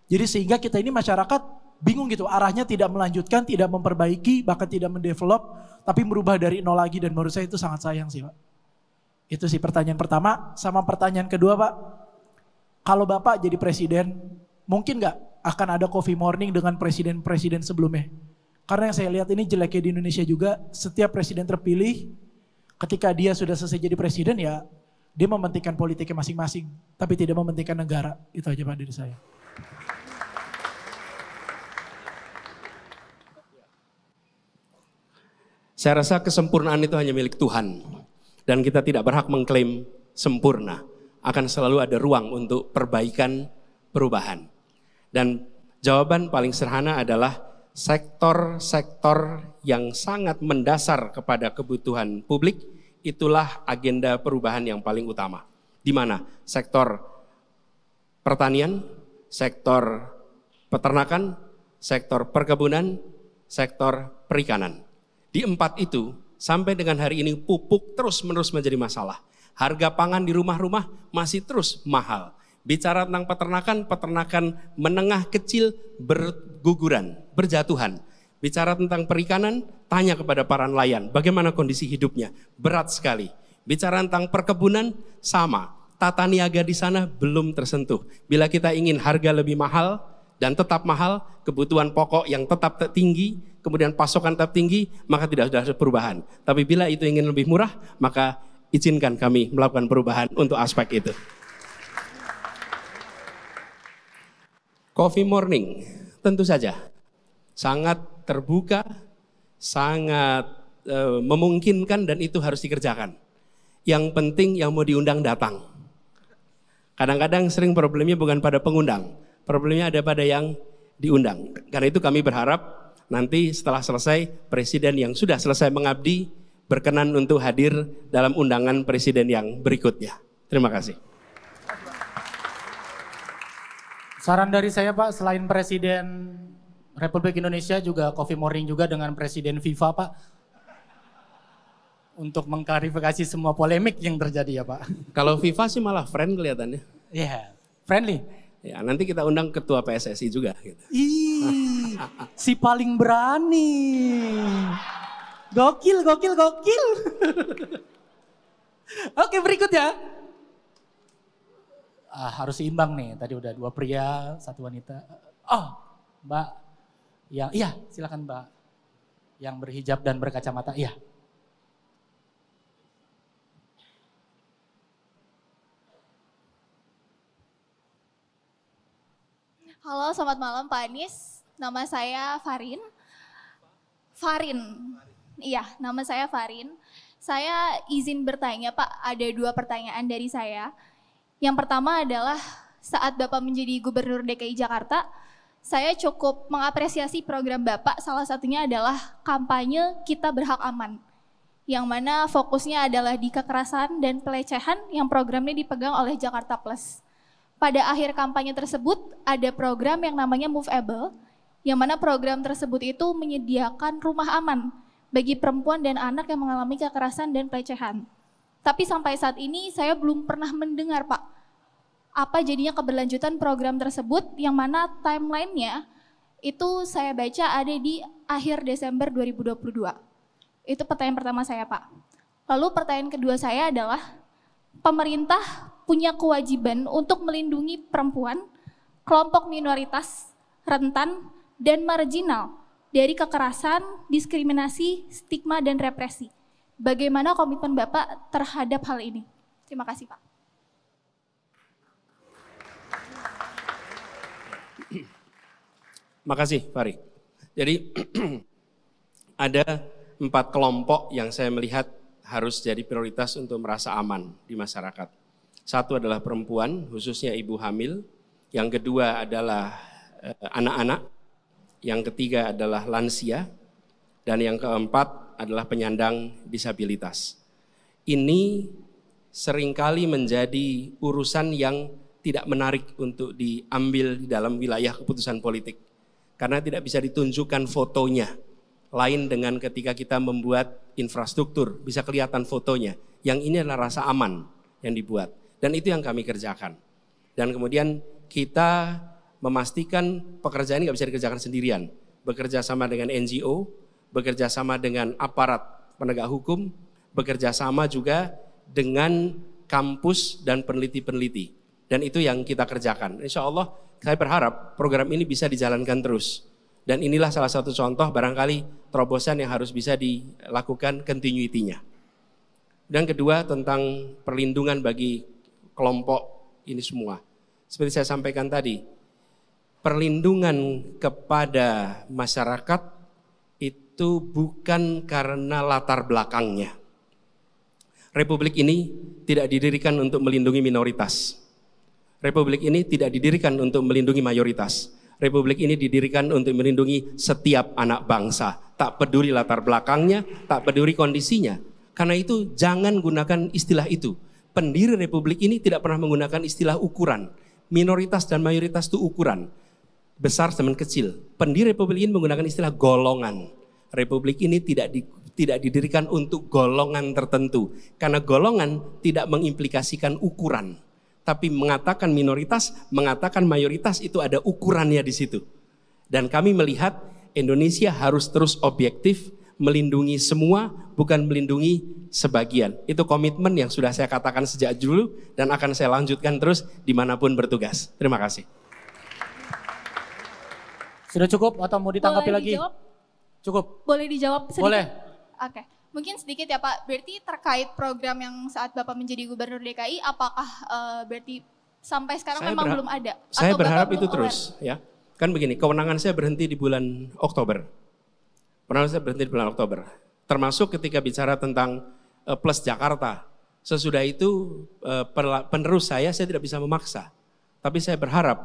Jadi sehingga kita ini masyarakat bingung gitu, arahnya tidak melanjutkan, tidak memperbaiki, bahkan tidak mendevelop, tapi merubah dari nol lagi dan menurut saya itu sangat sayang sih Pak. Itu sih pertanyaan pertama. Sama pertanyaan kedua Pak, kalau Bapak jadi presiden, mungkin nggak akan ada coffee morning dengan presiden-presiden sebelumnya? Karena yang saya lihat ini jeleknya di Indonesia juga, setiap presiden terpilih ketika dia sudah selesai jadi presiden ya dia mementingkan politiknya masing-masing, tapi tidak mementingkan negara. Itu aja Pak dari saya. Saya rasa kesempurnaan itu hanya milik Tuhan. Dan kita tidak berhak mengklaim sempurna. Akan selalu ada ruang untuk perbaikan, perubahan. Dan jawaban paling sederhana adalah sektor-sektor yang sangat mendasar kepada kebutuhan publik, itulah agenda perubahan yang paling utama. Di mana? Sektor pertanian, sektor peternakan, sektor perkebunan, sektor perikanan. Di empat itu, sampai dengan hari ini pupuk terus-menerus menjadi masalah. Harga pangan di rumah-rumah masih terus mahal. Bicara tentang peternakan, peternakan menengah kecil berguguran, berjatuhan. Bicara tentang perikanan, tanya kepada para nelayan, bagaimana kondisi hidupnya? Berat sekali. Bicara tentang perkebunan, sama. Tata niaga di sana belum tersentuh. Bila kita ingin harga lebih mahal dan tetap mahal, kebutuhan pokok yang tetap tinggi, kemudian pasokan tetap tinggi, maka tidak ada perubahan. Tapi bila itu ingin lebih murah, maka izinkan kami melakukan perubahan untuk aspek itu. Coffee Morning, tentu saja sangat terbuka, sangat e, memungkinkan dan itu harus dikerjakan. Yang penting yang mau diundang datang. Kadang-kadang sering problemnya bukan pada pengundang, problemnya ada pada yang diundang. Karena itu kami berharap nanti setelah selesai presiden yang sudah selesai mengabdi berkenan untuk hadir dalam undangan presiden yang berikutnya. Terima kasih. Saran dari saya Pak, selain Presiden Republik Indonesia juga coffee morning juga dengan Presiden FIFA Pak. Untuk mengklarifikasi semua polemik yang terjadi ya Pak. Kalau FIFA sih malah friend kelihatannya. Iya, yeah, friendly. Ya, nanti kita undang ketua PSSI juga gitu. Ih, si paling berani. Gokil, gokil, gokil. Oke, berikutnya uh, harus seimbang nih. Tadi udah dua pria, satu wanita. Oh, Mbak yang iya, silakan Mbak yang berhijab dan berkacamata. Iya. Halo, selamat malam Pak Anies. Nama saya Farin. Farin. Iya, nama saya Farin. Saya izin bertanya Pak, ada dua pertanyaan dari saya. Yang pertama adalah saat Bapak menjadi Gubernur DKI Jakarta, saya cukup mengapresiasi program Bapak, salah satunya adalah kampanye Kita Berhak Aman, yang mana fokusnya adalah di kekerasan dan pelecehan yang programnya dipegang oleh Jakarta Plus. Pada akhir kampanye tersebut, ada program yang namanya Moveable, yang mana program tersebut itu menyediakan rumah aman bagi perempuan dan anak yang mengalami kekerasan dan pelecehan. Tapi sampai saat ini saya belum pernah mendengar Pak apa jadinya keberlanjutan program tersebut yang mana timelinenya itu saya baca ada di akhir Desember 2022. Itu pertanyaan pertama saya Pak. Lalu pertanyaan kedua saya adalah pemerintah punya kewajiban untuk melindungi perempuan, kelompok minoritas, rentan, dan marginal dari kekerasan, diskriminasi, stigma, dan represi. Bagaimana komitmen Bapak terhadap hal ini? Terima kasih Pak. Makasih, Fari. Jadi ada empat kelompok yang saya melihat harus jadi prioritas untuk merasa aman di masyarakat. Satu adalah perempuan, khususnya ibu hamil. Yang kedua adalah eh, anak-anak. Yang ketiga adalah lansia. Dan yang keempat adalah penyandang disabilitas. Ini seringkali menjadi urusan yang tidak menarik untuk diambil di dalam wilayah keputusan politik karena tidak bisa ditunjukkan fotonya. Lain dengan ketika kita membuat infrastruktur, bisa kelihatan fotonya. Yang ini adalah rasa aman yang dibuat. Dan itu yang kami kerjakan. Dan kemudian kita memastikan pekerjaan ini nggak bisa dikerjakan sendirian. Bekerja sama dengan NGO, bekerja sama dengan aparat penegak hukum, bekerja sama juga dengan kampus dan peneliti-peneliti. Dan itu yang kita kerjakan. Insya Allah saya berharap program ini bisa dijalankan terus. Dan inilah salah satu contoh barangkali terobosan yang harus bisa dilakukan continuity-nya. Dan kedua tentang perlindungan bagi kelompok ini semua. Seperti saya sampaikan tadi, perlindungan kepada masyarakat itu bukan karena latar belakangnya. Republik ini tidak didirikan untuk melindungi minoritas. Republik ini tidak didirikan untuk melindungi mayoritas. Republik ini didirikan untuk melindungi setiap anak bangsa. Tak peduli latar belakangnya, tak peduli kondisinya. Karena itu jangan gunakan istilah itu. Pendiri Republik ini tidak pernah menggunakan istilah ukuran. Minoritas dan mayoritas itu ukuran. Besar semen kecil. Pendiri Republik ini menggunakan istilah golongan. Republik ini tidak di, tidak didirikan untuk golongan tertentu. Karena golongan tidak mengimplikasikan ukuran. Tapi mengatakan minoritas, mengatakan mayoritas itu ada ukurannya di situ. Dan kami melihat Indonesia harus terus objektif melindungi semua, bukan melindungi sebagian. Itu komitmen yang sudah saya katakan sejak dulu dan akan saya lanjutkan terus dimanapun bertugas. Terima kasih. Sudah cukup atau mau ditanggapi lagi? Dijawab? Cukup. Boleh dijawab sedikit? Boleh. Oke. Okay. Mungkin sedikit ya Pak, berarti terkait program yang saat Bapak menjadi Gubernur DKI, apakah uh, berarti sampai sekarang saya memang belum ada? Saya berharap itu terus ya. Kan begini, kewenangan saya berhenti di bulan Oktober. Pernah saya berhenti di bulan Oktober. Termasuk ketika bicara tentang uh, Plus Jakarta. Sesudah itu uh, penerus saya, saya tidak bisa memaksa. Tapi saya berharap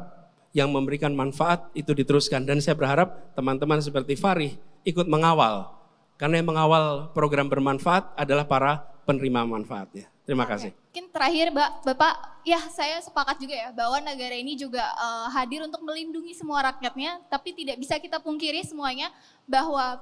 yang memberikan manfaat itu diteruskan. Dan saya berharap teman-teman seperti Farih ikut mengawal karena yang mengawal program bermanfaat adalah para penerima manfaatnya. Terima Oke. kasih. Mungkin terakhir, Mbak, Bapak, ya saya sepakat juga ya bahwa negara ini juga uh, hadir untuk melindungi semua rakyatnya, tapi tidak bisa kita pungkiri semuanya bahwa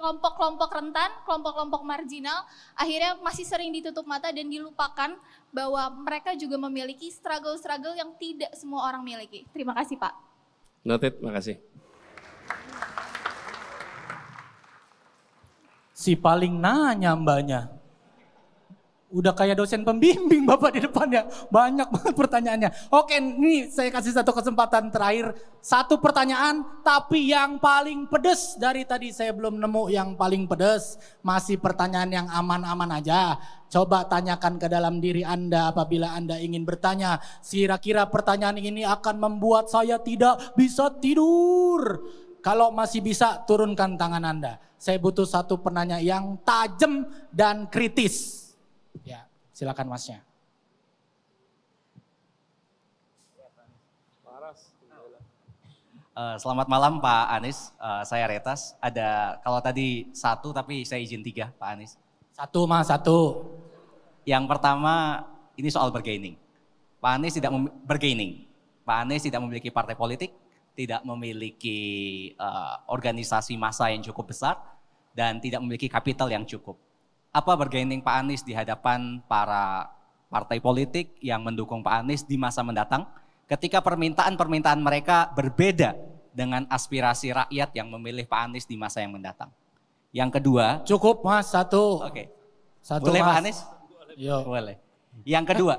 kelompok-kelompok rentan, kelompok-kelompok marginal akhirnya masih sering ditutup mata dan dilupakan bahwa mereka juga memiliki struggle-struggle yang tidak semua orang miliki. Terima kasih Pak. Noted, Terima makasih. Si paling nanya mbaknya. Udah kayak dosen pembimbing Bapak di depannya. Banyak banget pertanyaannya. Oke, ini saya kasih satu kesempatan terakhir. Satu pertanyaan, tapi yang paling pedes. Dari tadi saya belum nemu yang paling pedes. Masih pertanyaan yang aman-aman aja. Coba tanyakan ke dalam diri Anda apabila Anda ingin bertanya. Kira-kira pertanyaan ini akan membuat saya tidak bisa tidur. Kalau masih bisa, turunkan tangan Anda saya butuh satu penanya yang tajam dan kritis. Ya, silakan masnya. Eh, selamat malam Pak Anies, eh, saya Retas. Ada kalau tadi satu tapi saya izin tiga Pak Anies. Satu mas, satu. Yang pertama ini soal bergaining. Pak Anies tidak bergaining. Pak Anies tidak memiliki partai politik, tidak memiliki uh, organisasi massa yang cukup besar, dan tidak memiliki kapital yang cukup. Apa bergaining Pak Anies di hadapan para partai politik yang mendukung Pak Anies di masa mendatang ketika permintaan-permintaan mereka berbeda dengan aspirasi rakyat yang memilih Pak Anies di masa yang mendatang. Yang kedua, cukup Mas satu. Oke. Okay. Satu Boleh mas. Pak Anies? Boleh. Yang kedua,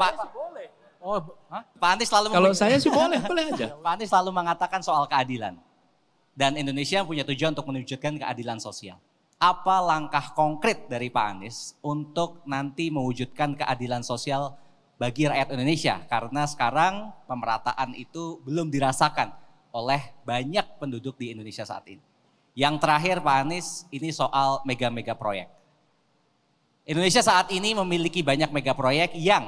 Pak Oh, Pak Anies selalu Kalau saya sih boleh, boleh aja. Pak Anies selalu mengatakan soal keadilan. Dan Indonesia punya tujuan untuk mewujudkan keadilan sosial. Apa langkah konkret dari Pak Anies untuk nanti mewujudkan keadilan sosial bagi rakyat Indonesia? Karena sekarang pemerataan itu belum dirasakan oleh banyak penduduk di Indonesia saat ini. Yang terakhir Pak Anies, ini soal mega-mega proyek. Indonesia saat ini memiliki banyak mega proyek yang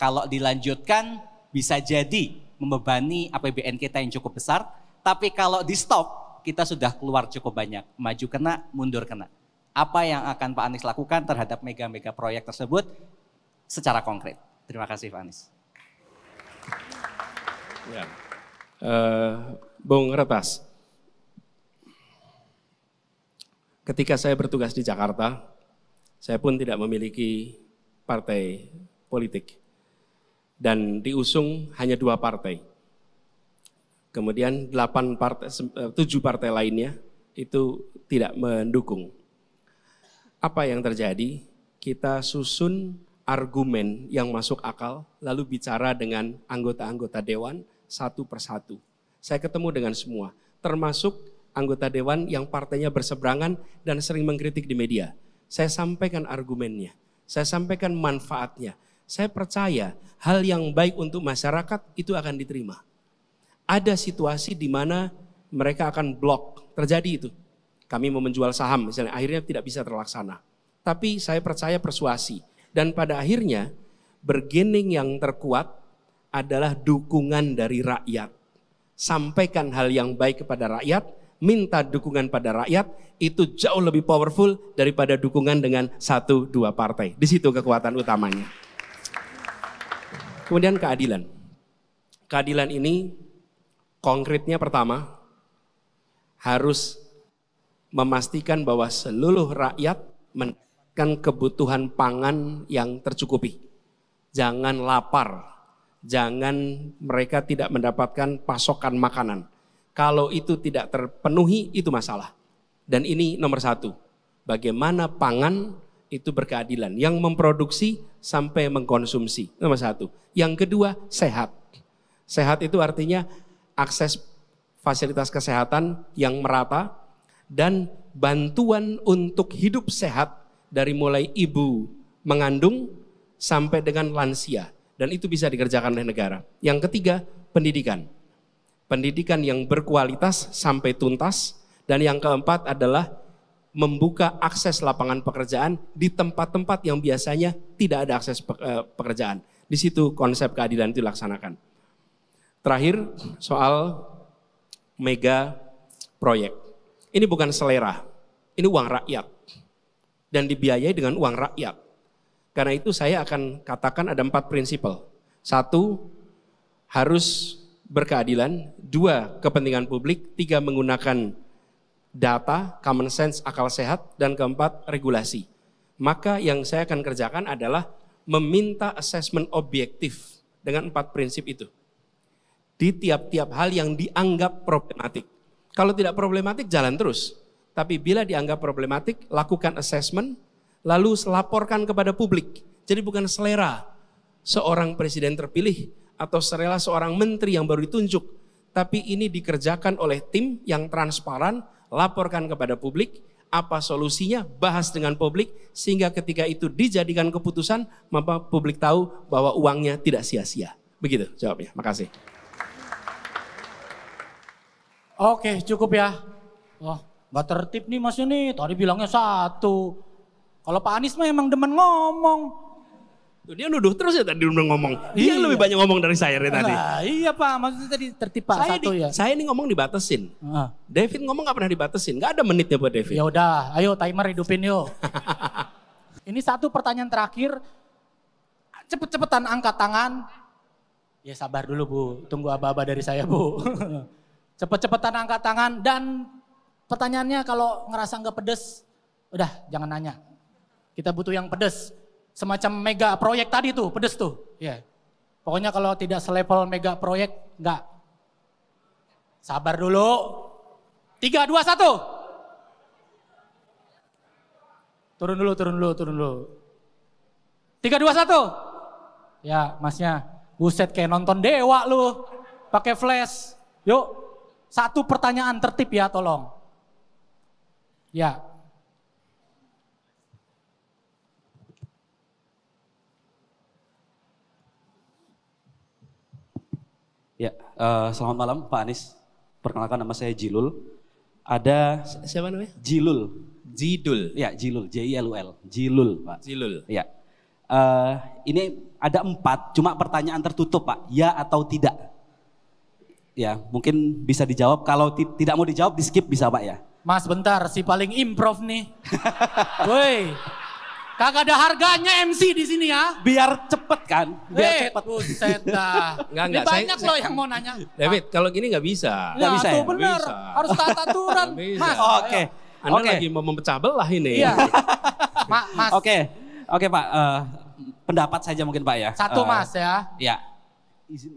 kalau dilanjutkan bisa jadi membebani APBN kita yang cukup besar, tapi kalau di stop kita sudah keluar cukup banyak, maju kena, mundur kena. Apa yang akan Pak Anies lakukan terhadap mega-mega proyek tersebut secara konkret? Terima kasih Pak Anies. Ya. Uh, Bung Retas, ketika saya bertugas di Jakarta, saya pun tidak memiliki partai politik dan diusung hanya dua partai. Kemudian delapan partai, eh, tujuh partai lainnya itu tidak mendukung. Apa yang terjadi? Kita susun argumen yang masuk akal, lalu bicara dengan anggota-anggota dewan satu persatu. Saya ketemu dengan semua, termasuk anggota dewan yang partainya berseberangan dan sering mengkritik di media. Saya sampaikan argumennya, saya sampaikan manfaatnya, saya percaya hal yang baik untuk masyarakat itu akan diterima. Ada situasi di mana mereka akan blok, terjadi itu. Kami mau menjual saham misalnya, akhirnya tidak bisa terlaksana. Tapi saya percaya persuasi. Dan pada akhirnya bergening yang terkuat adalah dukungan dari rakyat. Sampaikan hal yang baik kepada rakyat, minta dukungan pada rakyat itu jauh lebih powerful daripada dukungan dengan satu dua partai. Di situ kekuatan utamanya. Kemudian keadilan. Keadilan ini konkretnya pertama harus memastikan bahwa seluruh rakyat mendapatkan kebutuhan pangan yang tercukupi. Jangan lapar, jangan mereka tidak mendapatkan pasokan makanan. Kalau itu tidak terpenuhi, itu masalah. Dan ini nomor satu, bagaimana pangan itu berkeadilan. Yang memproduksi sampai mengkonsumsi. Nomor satu. Yang kedua, sehat. Sehat itu artinya akses fasilitas kesehatan yang merata dan bantuan untuk hidup sehat dari mulai ibu mengandung sampai dengan lansia. Dan itu bisa dikerjakan oleh negara. Yang ketiga, pendidikan. Pendidikan yang berkualitas sampai tuntas. Dan yang keempat adalah membuka akses lapangan pekerjaan di tempat-tempat yang biasanya tidak ada akses eh, pekerjaan. Di situ konsep keadilan itu dilaksanakan. Terakhir soal mega proyek. Ini bukan selera, ini uang rakyat. Dan dibiayai dengan uang rakyat. Karena itu saya akan katakan ada empat prinsipal. Satu, harus berkeadilan. Dua, kepentingan publik. Tiga, menggunakan data, common sense, akal sehat, dan keempat regulasi. Maka yang saya akan kerjakan adalah meminta assessment objektif dengan empat prinsip itu. Di tiap-tiap hal yang dianggap problematik. Kalau tidak problematik jalan terus. Tapi bila dianggap problematik, lakukan assessment, lalu laporkan kepada publik. Jadi bukan selera seorang presiden terpilih atau selera seorang menteri yang baru ditunjuk. Tapi ini dikerjakan oleh tim yang transparan, laporkan kepada publik, apa solusinya, bahas dengan publik, sehingga ketika itu dijadikan keputusan, maka publik tahu bahwa uangnya tidak sia-sia. Begitu jawabnya. Makasih. Oke, cukup ya. Wah, nggak tertib nih Mas ini. Tadi bilangnya satu. Kalau Pak Anies mah emang demen ngomong. Dia nuduh terus ya tadi udah ngomong. Dia iya. lebih banyak ngomong dari saya dari tadi. Nah, iya Pak, maksudnya tadi tertipa saya satu di, ya. Saya ini ngomong dibatasin. Uh. David ngomong gak pernah dibatasin, gak ada menitnya buat David. Ya udah, ayo timer hidupin yuk. ini satu pertanyaan terakhir. Cepet-cepetan angkat tangan. Ya sabar dulu Bu, tunggu aba-aba dari saya Bu. Cepet-cepetan angkat tangan dan pertanyaannya kalau ngerasa nggak pedes, udah jangan nanya. Kita butuh yang pedes semacam mega proyek tadi tuh, pedes tuh. Ya. Pokoknya kalau tidak selevel mega proyek, enggak. Sabar dulu. Tiga, dua, satu. Turun dulu, turun dulu, turun dulu. Tiga, dua, satu. Ya, masnya. Buset kayak nonton dewa lu. Pakai flash. Yuk, satu pertanyaan tertib ya tolong. Ya, Uh, selamat malam Pak Anies. Perkenalkan nama saya Jilul. Ada siapa namanya? Jilul. Jidul. Ya, Jilul, J I L U L. Jilul, Pak. Jilul. Ya. Uh, ini ada empat, cuma pertanyaan tertutup, Pak. Ya atau tidak? Ya, mungkin bisa dijawab. Kalau tidak mau dijawab, di skip bisa, Pak ya. Mas, bentar, si paling improv nih. Woi, Kagak ada harganya MC di sini ya. Biar cepet kan? Biar hey, eh, cepet. Buset dah. Enggak, enggak. Banyak saya, loh saya, yang mau nanya. David, kalau gini nggak bisa. Ya, nggak ya, bisa ya? bener. Bisa. Harus taat aturan. Mas. Oh, Oke. Okay. Anda okay. lagi mau memecah belah ini. Iya. Ma, mas. Oke. Okay. Oke okay, Pak. Uh, pendapat saja mungkin Pak ya. Satu uh, Mas ya. Iya.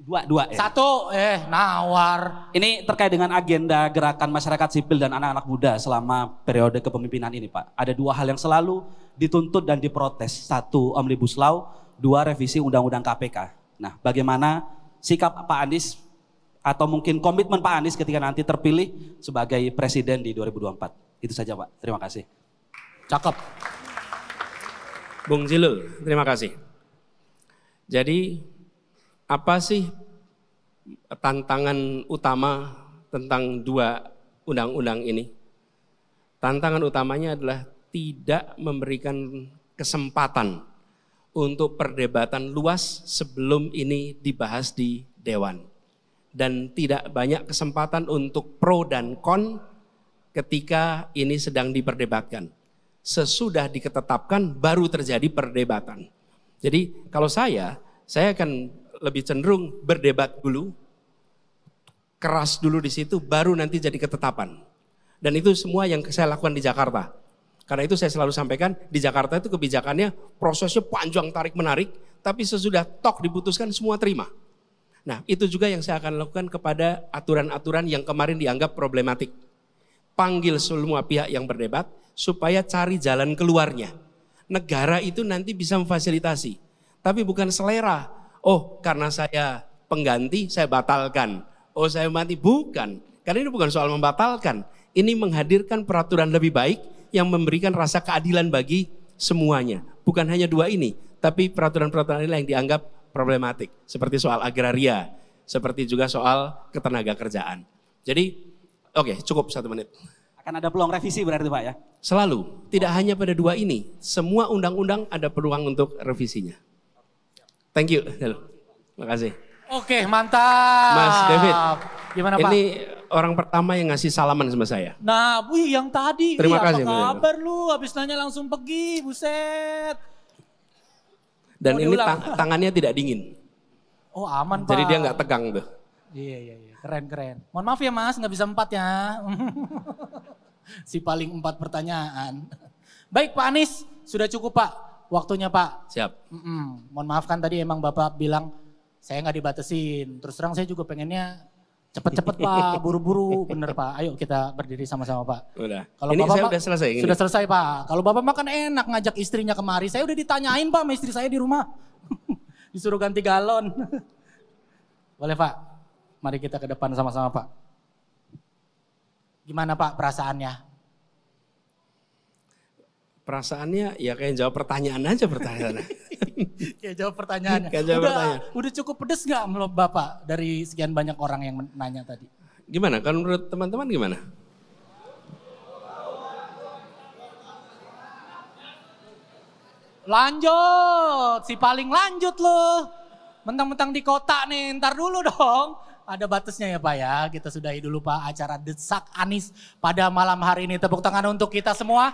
Dua, dua. Ya. Satu, eh nawar. Ini terkait dengan agenda gerakan masyarakat sipil dan anak-anak muda selama periode kepemimpinan ini Pak. Ada dua hal yang selalu dituntut dan diprotes. Satu, Omnibus Law, dua, revisi Undang-Undang KPK. Nah, bagaimana sikap Pak Anies atau mungkin komitmen Pak Anies ketika nanti terpilih sebagai presiden di 2024. Itu saja Pak, terima kasih. Cakep. Bung Zilul, terima kasih. Jadi, apa sih tantangan utama tentang dua undang-undang ini? Tantangan utamanya adalah tidak memberikan kesempatan untuk perdebatan luas sebelum ini dibahas di dewan dan tidak banyak kesempatan untuk pro dan kon ketika ini sedang diperdebatkan. Sesudah diketetapkan baru terjadi perdebatan. Jadi kalau saya, saya akan lebih cenderung berdebat dulu, keras dulu di situ, baru nanti jadi ketetapan. Dan itu semua yang saya lakukan di Jakarta. Karena itu saya selalu sampaikan di Jakarta itu kebijakannya prosesnya panjang tarik menarik, tapi sesudah tok diputuskan semua terima. Nah itu juga yang saya akan lakukan kepada aturan-aturan yang kemarin dianggap problematik. Panggil semua pihak yang berdebat supaya cari jalan keluarnya. Negara itu nanti bisa memfasilitasi, tapi bukan selera. Oh karena saya pengganti saya batalkan. Oh saya mati bukan. Karena ini bukan soal membatalkan. Ini menghadirkan peraturan lebih baik yang memberikan rasa keadilan bagi semuanya. Bukan hanya dua ini, tapi peraturan-peraturan ini yang dianggap problematik. Seperti soal agraria, seperti juga soal ketenaga kerjaan. Jadi, oke okay, cukup satu menit. Akan ada peluang revisi berarti Pak ya? Selalu, tidak oh. hanya pada dua ini. Semua undang-undang ada peluang untuk revisinya. Thank you. Terima kasih. Oke, mantap. Mas David. Gimana Pak? Ini orang pertama yang ngasih salaman sama saya. Nah, wih yang tadi. Terima wih, kasih. Apa kabar bener. lu? Habis nanya langsung pergi, buset. Dan oh, ini tang tangannya tidak dingin. Oh aman Jadi pak. Jadi dia nggak tegang tuh. Iya, iya, iya. Keren, keren. Mohon maaf ya mas, nggak bisa empat ya. si paling empat pertanyaan. Baik Pak Anies, sudah cukup Pak. Waktunya Pak. Siap. Mm -mm. Mohon maafkan tadi emang Bapak bilang saya nggak dibatasin. Terus terang saya juga pengennya Cepet-cepet Pak, buru-buru, bener Pak. Ayo kita berdiri sama-sama Pak. Udah. Kalau ini Bapak saya udah selesai. Ini. Sudah selesai Pak. Kalau Bapak makan enak ngajak istrinya kemari. Saya udah ditanyain Pak sama istri saya di rumah. Disuruh ganti galon. Boleh Pak, mari kita ke depan sama-sama Pak. Gimana Pak perasaannya? perasaannya ya kayak jawab pertanyaan aja pertanyaan. kayak jawab pertanyaan. Kayak jawab udah, pertanyaan. Udah cukup pedes nggak menurut Bapak dari sekian banyak orang yang nanya tadi? Gimana? Kan menurut teman-teman gimana? Lanjut, si paling lanjut loh. Mentang-mentang di kota nih, ntar dulu dong ada batasnya ya Pak ya. Kita sudahi dulu Pak acara Desak Anis pada malam hari ini. Tepuk tangan untuk kita semua.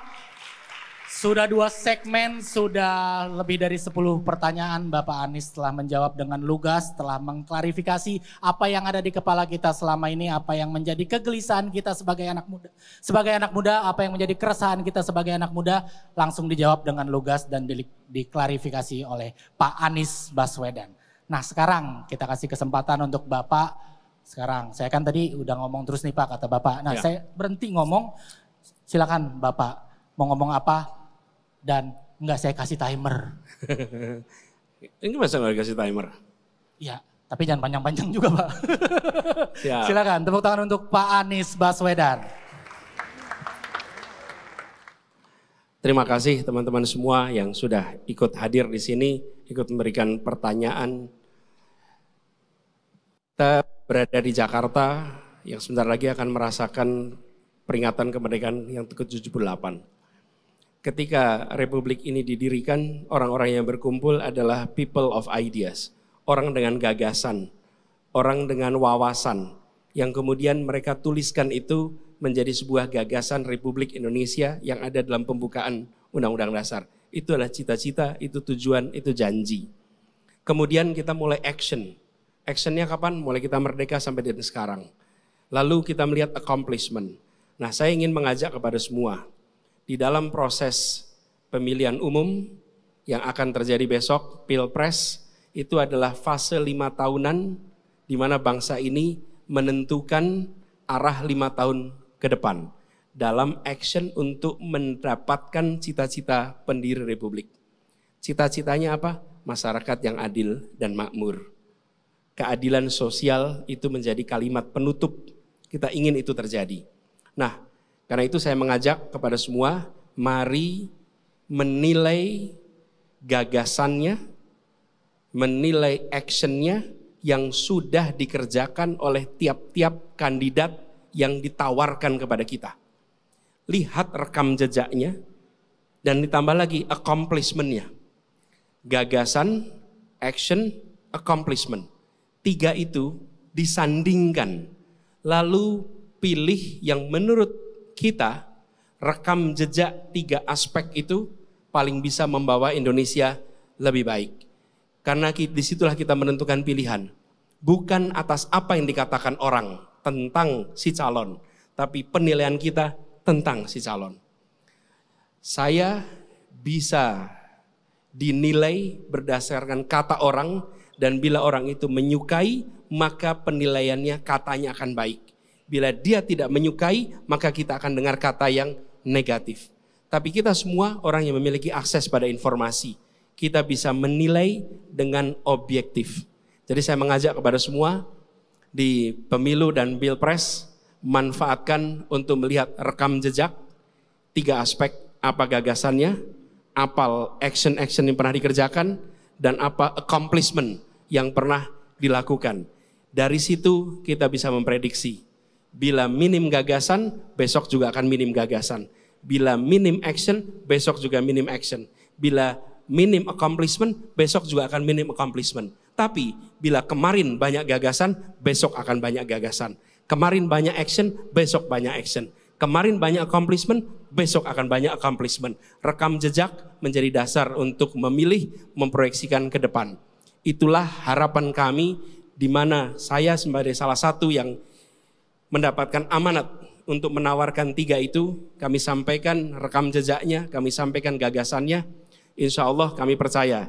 Sudah dua segmen, sudah lebih dari 10 pertanyaan Bapak Anies telah menjawab dengan lugas, telah mengklarifikasi apa yang ada di kepala kita selama ini, apa yang menjadi kegelisahan kita sebagai anak muda. Sebagai anak muda, apa yang menjadi keresahan kita sebagai anak muda, langsung dijawab dengan lugas dan di diklarifikasi oleh Pak Anies Baswedan. Nah sekarang kita kasih kesempatan untuk Bapak, sekarang saya kan tadi udah ngomong terus nih Pak kata Bapak. Nah ya. saya berhenti ngomong, silakan Bapak mau ngomong apa dan nggak saya kasih timer. Ini masa nggak kasih timer? Iya, tapi jangan panjang-panjang juga Pak. Siap. Silakan tepuk tangan untuk Pak Anies Baswedan. Terima kasih teman-teman semua yang sudah ikut hadir di sini, ikut memberikan pertanyaan. Kita berada di Jakarta yang sebentar lagi akan merasakan peringatan kemerdekaan yang ke-78 ketika republik ini didirikan, orang-orang yang berkumpul adalah people of ideas, orang dengan gagasan, orang dengan wawasan, yang kemudian mereka tuliskan itu menjadi sebuah gagasan Republik Indonesia yang ada dalam pembukaan Undang-Undang Dasar. Itu adalah cita-cita, itu tujuan, itu janji. Kemudian kita mulai action. Actionnya kapan? Mulai kita merdeka sampai dengan sekarang. Lalu kita melihat accomplishment. Nah saya ingin mengajak kepada semua, di dalam proses pemilihan umum yang akan terjadi besok, Pilpres, itu adalah fase lima tahunan di mana bangsa ini menentukan arah lima tahun ke depan dalam action untuk mendapatkan cita-cita pendiri Republik. Cita-citanya apa? Masyarakat yang adil dan makmur. Keadilan sosial itu menjadi kalimat penutup. Kita ingin itu terjadi. Nah, karena itu saya mengajak kepada semua, mari menilai gagasannya, menilai actionnya yang sudah dikerjakan oleh tiap-tiap kandidat yang ditawarkan kepada kita. Lihat rekam jejaknya, dan ditambah lagi accomplishmentnya. Gagasan, action, accomplishment. Tiga itu disandingkan. Lalu pilih yang menurut kita rekam jejak tiga aspek itu paling bisa membawa Indonesia lebih baik. Karena disitulah kita menentukan pilihan. Bukan atas apa yang dikatakan orang tentang si calon, tapi penilaian kita tentang si calon. Saya bisa dinilai berdasarkan kata orang dan bila orang itu menyukai maka penilaiannya katanya akan baik. Bila dia tidak menyukai, maka kita akan dengar kata yang negatif. Tapi kita semua orang yang memiliki akses pada informasi. Kita bisa menilai dengan objektif. Jadi saya mengajak kepada semua di pemilu dan pilpres manfaatkan untuk melihat rekam jejak tiga aspek apa gagasannya, apa action-action yang pernah dikerjakan, dan apa accomplishment yang pernah dilakukan. Dari situ kita bisa memprediksi Bila minim gagasan, besok juga akan minim gagasan. Bila minim action, besok juga minim action. Bila minim accomplishment, besok juga akan minim accomplishment. Tapi bila kemarin banyak gagasan, besok akan banyak gagasan. Kemarin banyak action, besok banyak action. Kemarin banyak accomplishment, besok akan banyak accomplishment. Rekam jejak menjadi dasar untuk memilih, memproyeksikan ke depan. Itulah harapan kami di mana saya sebagai salah satu yang mendapatkan amanat untuk menawarkan tiga itu, kami sampaikan rekam jejaknya, kami sampaikan gagasannya. Insya Allah kami percaya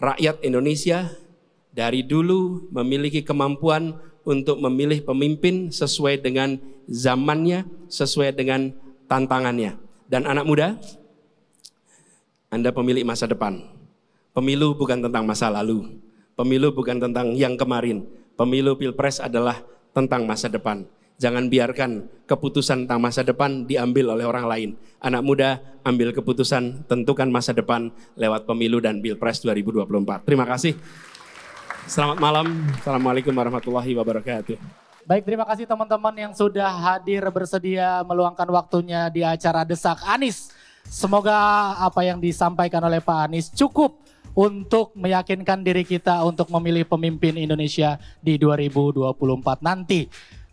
rakyat Indonesia dari dulu memiliki kemampuan untuk memilih pemimpin sesuai dengan zamannya, sesuai dengan tantangannya. Dan anak muda, Anda pemilik masa depan. Pemilu bukan tentang masa lalu. Pemilu bukan tentang yang kemarin. Pemilu Pilpres adalah tentang masa depan. Jangan biarkan keputusan tentang masa depan diambil oleh orang lain. Anak muda, ambil keputusan, tentukan masa depan lewat pemilu dan Pilpres 2024. Terima kasih. Selamat malam. Assalamualaikum warahmatullahi wabarakatuh. Baik, terima kasih teman-teman yang sudah hadir bersedia meluangkan waktunya di acara Desak Anis. Semoga apa yang disampaikan oleh Pak Anies cukup untuk meyakinkan diri kita untuk memilih pemimpin Indonesia di 2024 nanti.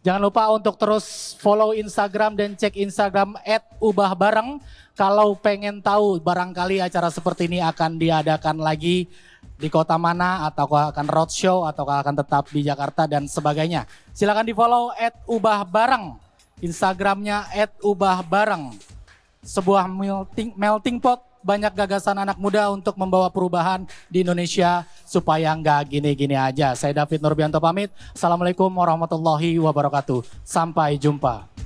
Jangan lupa untuk terus follow Instagram dan cek Instagram @ubahbareng kalau pengen tahu barangkali acara seperti ini akan diadakan lagi di kota mana atau akan roadshow atau akan tetap di Jakarta dan sebagainya. Silakan di follow @ubahbareng Instagramnya @ubahbareng. Sebuah melting melting pot banyak gagasan anak muda untuk membawa perubahan di Indonesia supaya nggak gini-gini aja. Saya David Nurbianto pamit. Assalamualaikum warahmatullahi wabarakatuh. Sampai jumpa.